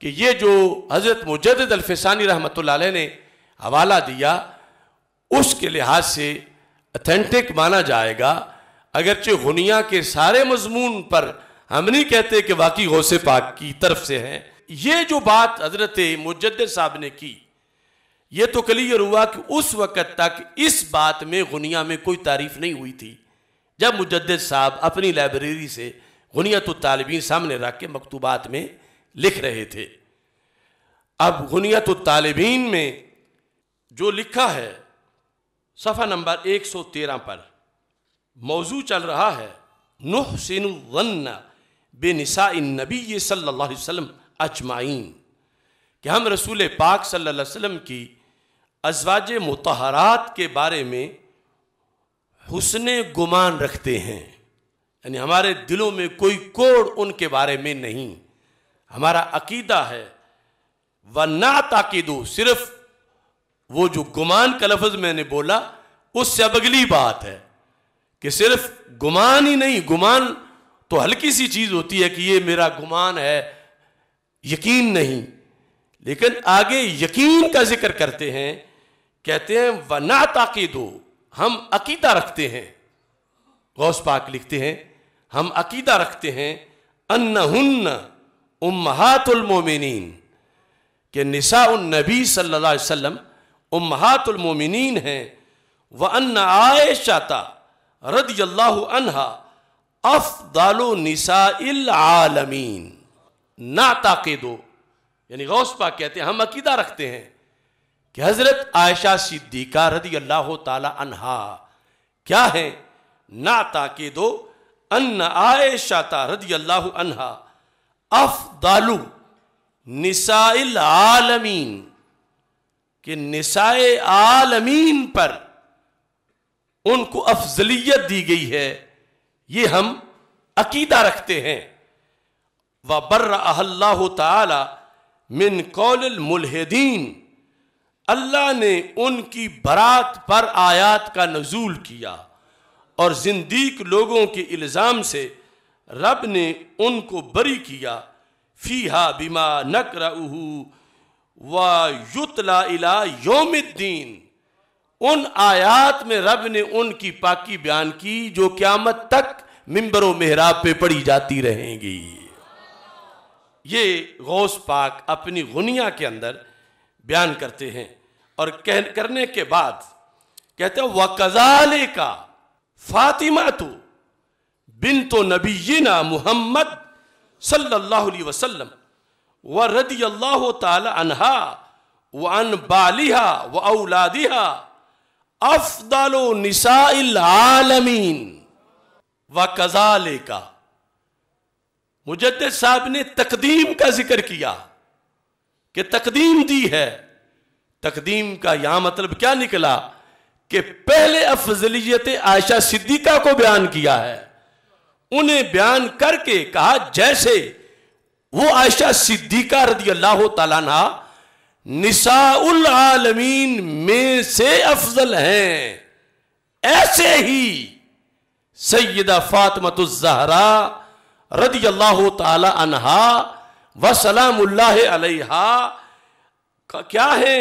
کہ یہ جو حضرت مجدد الفسانی رحمت اللہ علیہ نے حوالہ دیا اس کے لحاظ سے اتھینٹک مانا جائے گا اگرچہ غنیہ کے سارے مضمون پر ہم نہیں کہتے کہ واقعی غوث پاک کی طرف سے ہیں یہ جو بات حضرت مجدد صاحب نے کی یہ تو کلیئر ہوا کہ اس وقت تک اس بات میں غنیہ میں کوئی تعریف نہیں ہوئی تھی جب مجدد صاحب اپنی لائبریری سے غنیت الطالبین سامنے رکھ کے مکتوبات میں لکھ رہے تھے اب غنیت الطالبین میں جو لکھا ہے صفحہ نمبر ایک سو تیرہ پر موضوع چل رہا ہے نحسن الظن بے نساء النبی صلی اللہ علیہ وسلم اجمائین کہ ہم رسول پاک صلی اللہ علیہ وسلم کی ازواج متحرات کے بارے میں حسن گمان رکھتے ہیں یعنی ہمارے دلوں میں کوئی کوڑ ان کے بارے میں نہیں ہمارا عقیدہ ہے وہ نا صرف وہ جو گمان کا لفظ میں نے بولا اس سے اب اگلی بات ہے کہ صرف گمان ہی نہیں گمان تو ہلکی سی چیز ہوتی ہے کہ یہ میرا گمان ہے یقین نہیں لیکن آگے یقین کا ذکر کرتے ہیں کہتے ہیں ونا تاکید ہم عقیدہ رکھتے ہیں غوث پاک لکھتے ہیں ہم عقیدہ رکھتے ہیں انہن امہات المومنین کہ نساء النبی صلی اللہ علیہ وسلم امہات المومنین ہیں وَأَنَّ عَائِشَةَ رَضِيَ اللَّهُ عَنْهَا اَفْضَلُ نِسَاءِ الْعَالَمِينَ نَعْتَا قِدُو یعنی غوث پاک کہتے ہیں ہم عقیدہ رکھتے ہیں کہ حضرت عائشہ صدیقہ رضی اللہ تعالی عنہ کیا ہے نَعْتَا قِدُو ان عائشہ رضی اللہ عنہ افضل نساء العالمین کہ نساء عالمین پر ان کو افضلیت دی گئی ہے یہ ہم عقیدہ رکھتے ہیں و اللہ تعالی من قول الملحدین اللہ نے ان کی برات پر آیات کا نزول کیا اور زندیک لوگوں کے الزام سے رب نے ان کو بری کیا فیہا بما نکرہو و یوتلا علا یوم الدین ان آیات میں رب نے ان کی پاکی بیان کی جو قیامت تک ممبر و محراب پہ پڑی جاتی رہیں گی یہ غوث پاک اپنی غنیہ کے اندر بیان کرتے ہیں اور کرنے کے بعد کہتے ہیں وَقَذَالِكَ فاطمہ تو بن تو نبینا محمد صلی اللہ علیہ وسلم و رضی اللہ تعالی عنہا و ان بالحا و اولادیہ افضل نساء العالمین و کزالے کا مجدد صاحب نے تقدیم کا ذکر کیا کہ تقدیم دی ہے تقدیم کا یہاں مطلب کیا نکلا کہ پہلے افضلیت عائشہ صدیقہ کو بیان کیا ہے انہیں بیان کر کے کہا جیسے وہ عائشہ صدیقہ رضی اللہ تعالیٰ نساء العالمین میں سے افضل ہیں ایسے ہی سیدہ فاطمت رضی اللہ تعالی عنہ وسلام اللہ علیہ کیا ہیں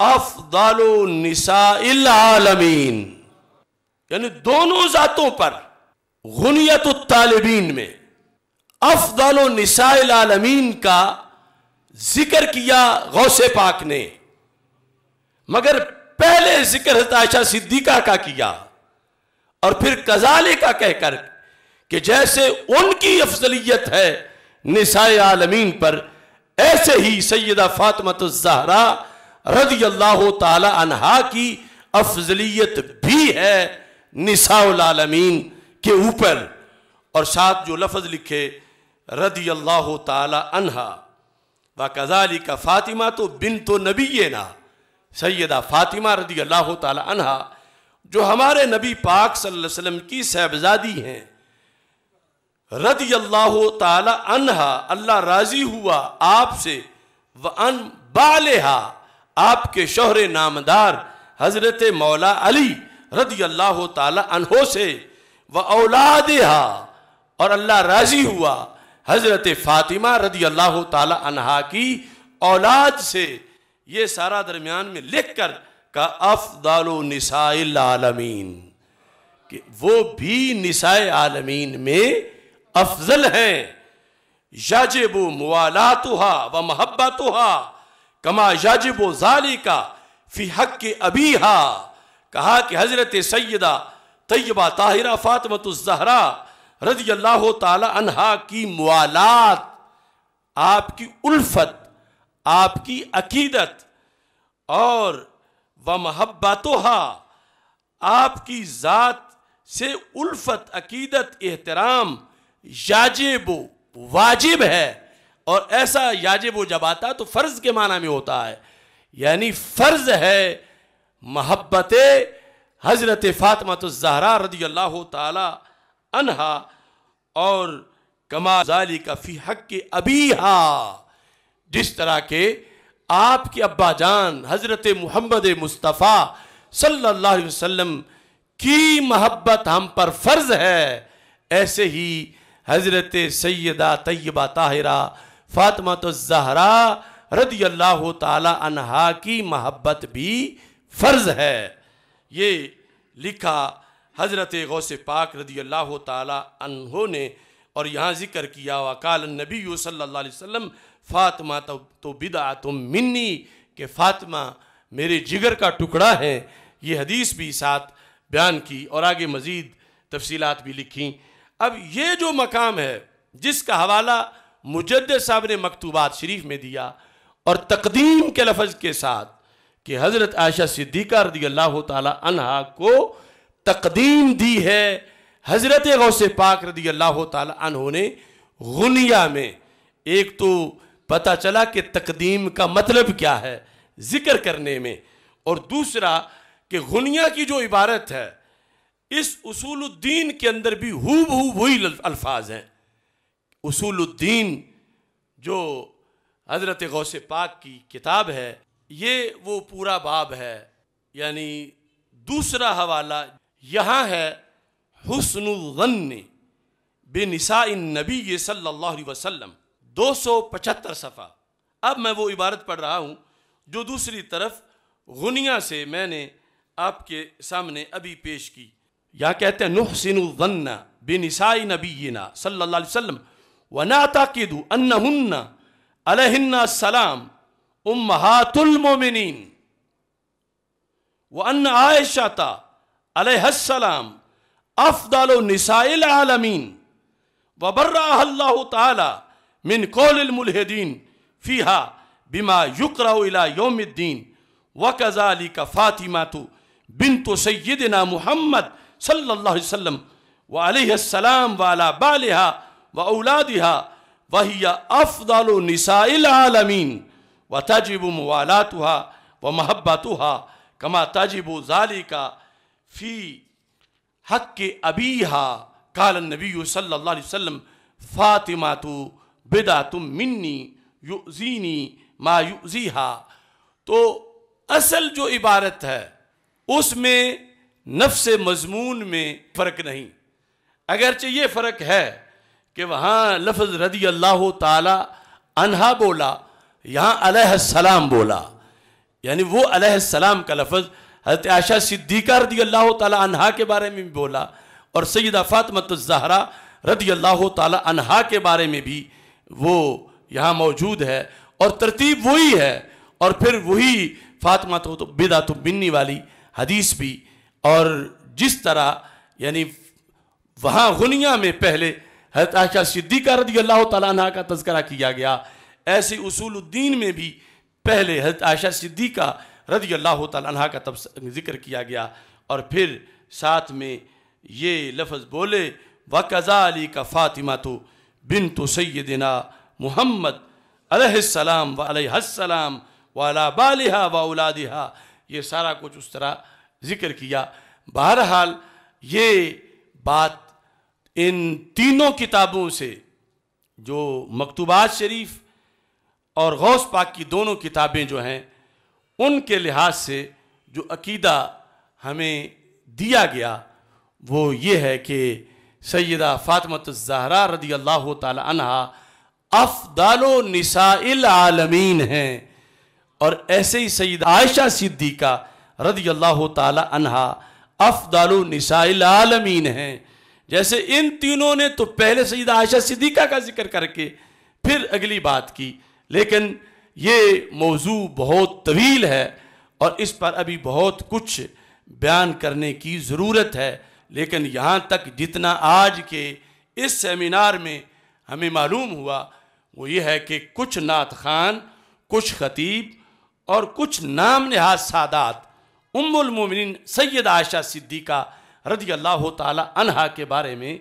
افضل النساء العالمین یعنی دونوں ذاتوں پر غنیت الطالبین میں افضل النساء العالمین کا ذکر کیا غوث پاک نے مگر پہلے ذکر عائشہ صدیقہ کا کیا اور پھر کزالے کا کہہ کر کہ جیسے ان کی افضلیت ہے نساء عالمین پر ایسے ہی سیدہ فاطمت الزہرہ رضی اللہ تعالی عنہ کی افضلیت بھی ہے نساء العالمین کے اوپر اور ساتھ جو لفظ لکھے رضی اللہ تعالی عنہ وَكَذَلِكَ کا فاطمہ تو بن تو سیدہ فاطمہ رضی اللہ تعالی عنہا جو ہمارے نبی پاک صلی اللہ علیہ وسلم کی سہبزادی ہیں رضی اللہ تعالی عنہ اللہ راضی ہوا آپ سے وَأَنْ بَعْلِهَا آپ کے شوہر نامدار حضرت مولا علی رضی اللہ تعالی عنہ سے و اولادہ اور اللہ راضی ہوا حضرت فاطمہ رضی اللہ تعالی عنہ کی اولاد سے یہ سارا درمیان میں لکھ کر کا افضل نساء العالمین کہ وہ بھی نساء عالمین میں افضل ہیں یجب جب و موالات کما یاجب و ظالی کا فی حق کے ابھی ہا کہا کہ حضرت سیدہ طیبہ طاہرہ فاطمت رضی اللہ تعالی عنہ کی موالات آپ کی الفت آپ کی عقیدت اور و محبت آپ کی ذات سے الفت عقیدت احترام یاجب واجب ہے اور ایسا یاجب و جب آتا تو فرض کے معنی میں ہوتا ہے یعنی فرض ہے محبت حضرت فاطمہ الزہرہ رضی اللہ تعالی انہا اور کما زالی کا کے ابھی ہا جس طرح کے آپ کے ابا جان حضرت محمد مصطفیٰ صلی اللہ علیہ وسلم کی محبت ہم پر فرض ہے ایسے ہی حضرت سیدہ طیبہ طاہرہ فاطمہ تو زہرا رضی اللہ تعالی عنہا کی محبت بھی فرض ہے یہ لکھا حضرت غوث پاک رضی اللہ تعالی عنہ نے اور یہاں ذکر کیا وکال نبی صلی اللہ علیہ وسلم فاطمہ تو بدا تم منی کہ فاطمہ میرے جگر کا ٹکڑا ہے یہ حدیث بھی ساتھ بیان کی اور آگے مزید تفصیلات بھی لکھیں اب یہ جو مقام ہے جس کا حوالہ مجدد صاحب نے مکتوبات شریف میں دیا اور تقدیم کے لفظ کے ساتھ کہ حضرت عائشہ صدیقہ رضی اللہ تعالی عنہ کو تقدیم دی ہے حضرت غوث پاک رضی اللہ تعالی عنہ نے غنیہ میں ایک تو پتہ چلا کہ تقدیم کا مطلب کیا ہے ذکر کرنے میں اور دوسرا کہ غنیہ کی جو عبارت ہے اس اصول الدین کے اندر بھی بہو ہوئی الفاظ ہیں اصول الدین جو حضرت غوث پاک کی کتاب ہے یہ وہ پورا باب ہے یعنی دوسرا حوالہ یہاں ہے حسن الغن بے النبی صلی اللہ علیہ وسلم دو سو پچہتر صفحہ اب میں وہ عبارت پڑھ رہا ہوں جو دوسری طرف غنیہ سے میں نے آپ کے سامنے ابھی پیش کی یا کہتے ہیں نحسن الغن بے نساء نبینا صلی اللہ علیہ وسلم ونعتقد أنهن عليهن السلام أمهات المؤمنين وأن عائشة عليها السلام أفضل نساء العالمين وبرأها الله تعالى من قول الملحدين فيها بما يقرأ إلى يوم الدين وكذلك فاطمة بنت سيدنا محمد صلى الله عليه وسلم وعليه السلام وعلى بالها وَأَوْلَادِهَا وَهِيَ أَفْضَلُ وہ الْعَالَمِينَ و مُوَالَاتُهَا وَمَحَبَّتُهَا كَمَا تَجِبُ ذَلِكَ فِي حَقِّ أَبِيهَا قَالَ النَّبِيُّ صَلَّى اللَّهِ ذالی کا فی حق کے ابی ہا کالنبی وسلم تو اصل جو عبارت ہے اس میں نفس مضمون میں فرق نہیں اگرچہ یہ فرق ہے کہ وہاں لفظ رضی اللہ تعالی انہا بولا یہاں علیہ السلام بولا یعنی وہ علیہ السلام کا لفظ حضرت عاشہ صدیقہ رضی اللہ تعالی انہا کے بارے میں بھی بولا اور سیدہ فاطمہ الزہرہ رضی اللہ تعالی انہا کے بارے میں بھی وہ یہاں موجود ہے اور ترتیب وہی ہے اور پھر وہی فاطمہ بنی والی حدیث بھی اور جس طرح یعنی وہاں غنیہ میں پہلے حضرت عائشہ صدیقہ رضی اللہ تعالیٰ عنہ کا تذکرہ کیا گیا ایسے اصول الدین میں بھی پہلے حضرت عائشہ صدیقہ رضی اللہ تعالیٰ عنہ کا ذکر کیا گیا اور پھر ساتھ میں یہ لفظ بولے و کزا علی کا فاطمہ تو بن تو سید محمد علیہ السلام و علیہ السلام ولا بالحہٰ یہ سارا کچھ اس طرح ذکر کیا بہرحال یہ بات ان تینوں کتابوں سے جو مکتوبات شریف اور غوث پاک کی دونوں کتابیں جو ہیں ان کے لحاظ سے جو عقیدہ ہمیں دیا گیا وہ یہ ہے کہ سیدہ فاطمت الزہرہ رضی اللہ تعالی عنہ افضل و نسائل عالمین ہیں اور ایسے ہی سیدہ عائشہ صدیقہ رضی اللہ عنہ افضل و نساء العالمین ہیں جیسے ان تینوں نے تو پہلے سیدہ عائشہ صدیقہ کا ذکر کر کے پھر اگلی بات کی لیکن یہ موضوع بہت طویل ہے اور اس پر ابھی بہت کچھ بیان کرنے کی ضرورت ہے لیکن یہاں تک جتنا آج کے اس سیمینار میں ہمیں معلوم ہوا وہ یہ ہے کہ کچھ نعت خان کچھ خطیب اور کچھ نام سادات ام المومنین سید عائشہ صدیقہ رضی اللہ تعالی عنہ کے بارے میں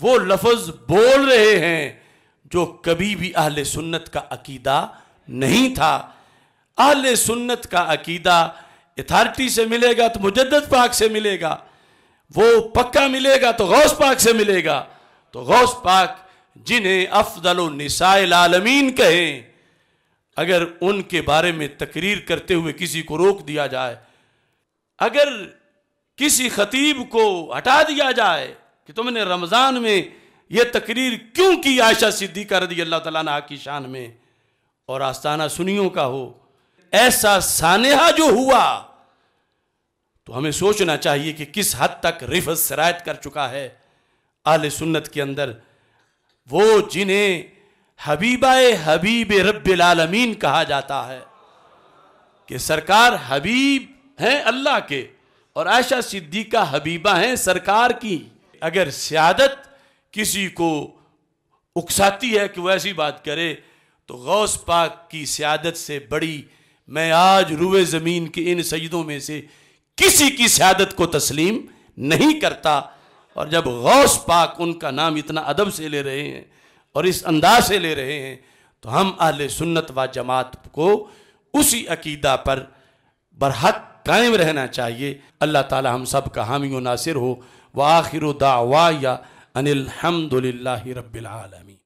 وہ لفظ بول رہے ہیں جو کبھی بھی اہل سنت کا عقیدہ نہیں تھا اہل سنت کا عقیدہ اتھارٹی سے ملے گا تو مجدد پاک سے ملے گا وہ پکا ملے گا تو غوث پاک سے ملے گا تو غوث پاک جنہیں افضل و نسائل العالمین کہیں اگر ان کے بارے میں تقریر کرتے ہوئے کسی کو روک دیا جائے اگر کسی خطیب کو ہٹا دیا جائے کہ تم نے رمضان میں یہ تقریر کیوں کی عائشہ صدیقہ کر دی اللہ تعالیٰ کی شان میں اور آستانہ سنیوں کا ہو ایسا سانحہ جو ہوا تو ہمیں سوچنا چاہیے کہ کس حد تک رفت سرائط کر چکا ہے اہل سنت کے اندر وہ جنہیں حبیبہ حبیب رب العالمین کہا جاتا ہے کہ سرکار حبیب ہیں اللہ کے اور عائشہ صدیقہ حبیبہ ہیں سرکار کی اگر سیادت کسی کو اکساتی ہے کہ وہ ایسی بات کرے تو غوث پاک کی سیادت سے بڑی میں آج روح زمین کے ان سیدوں میں سے کسی کی سیادت کو تسلیم نہیں کرتا اور جب غوث پاک ان کا نام اتنا ادب سے لے رہے ہیں اور اس انداز سے لے رہے ہیں تو ہم اہل سنت و جماعت کو اسی عقیدہ پر برحق قائم رہنا چاہیے اللہ تعالی ہم سب کا حامی و ناصر ہو وآخر دعوائی ان الحمدللہ رب العالمین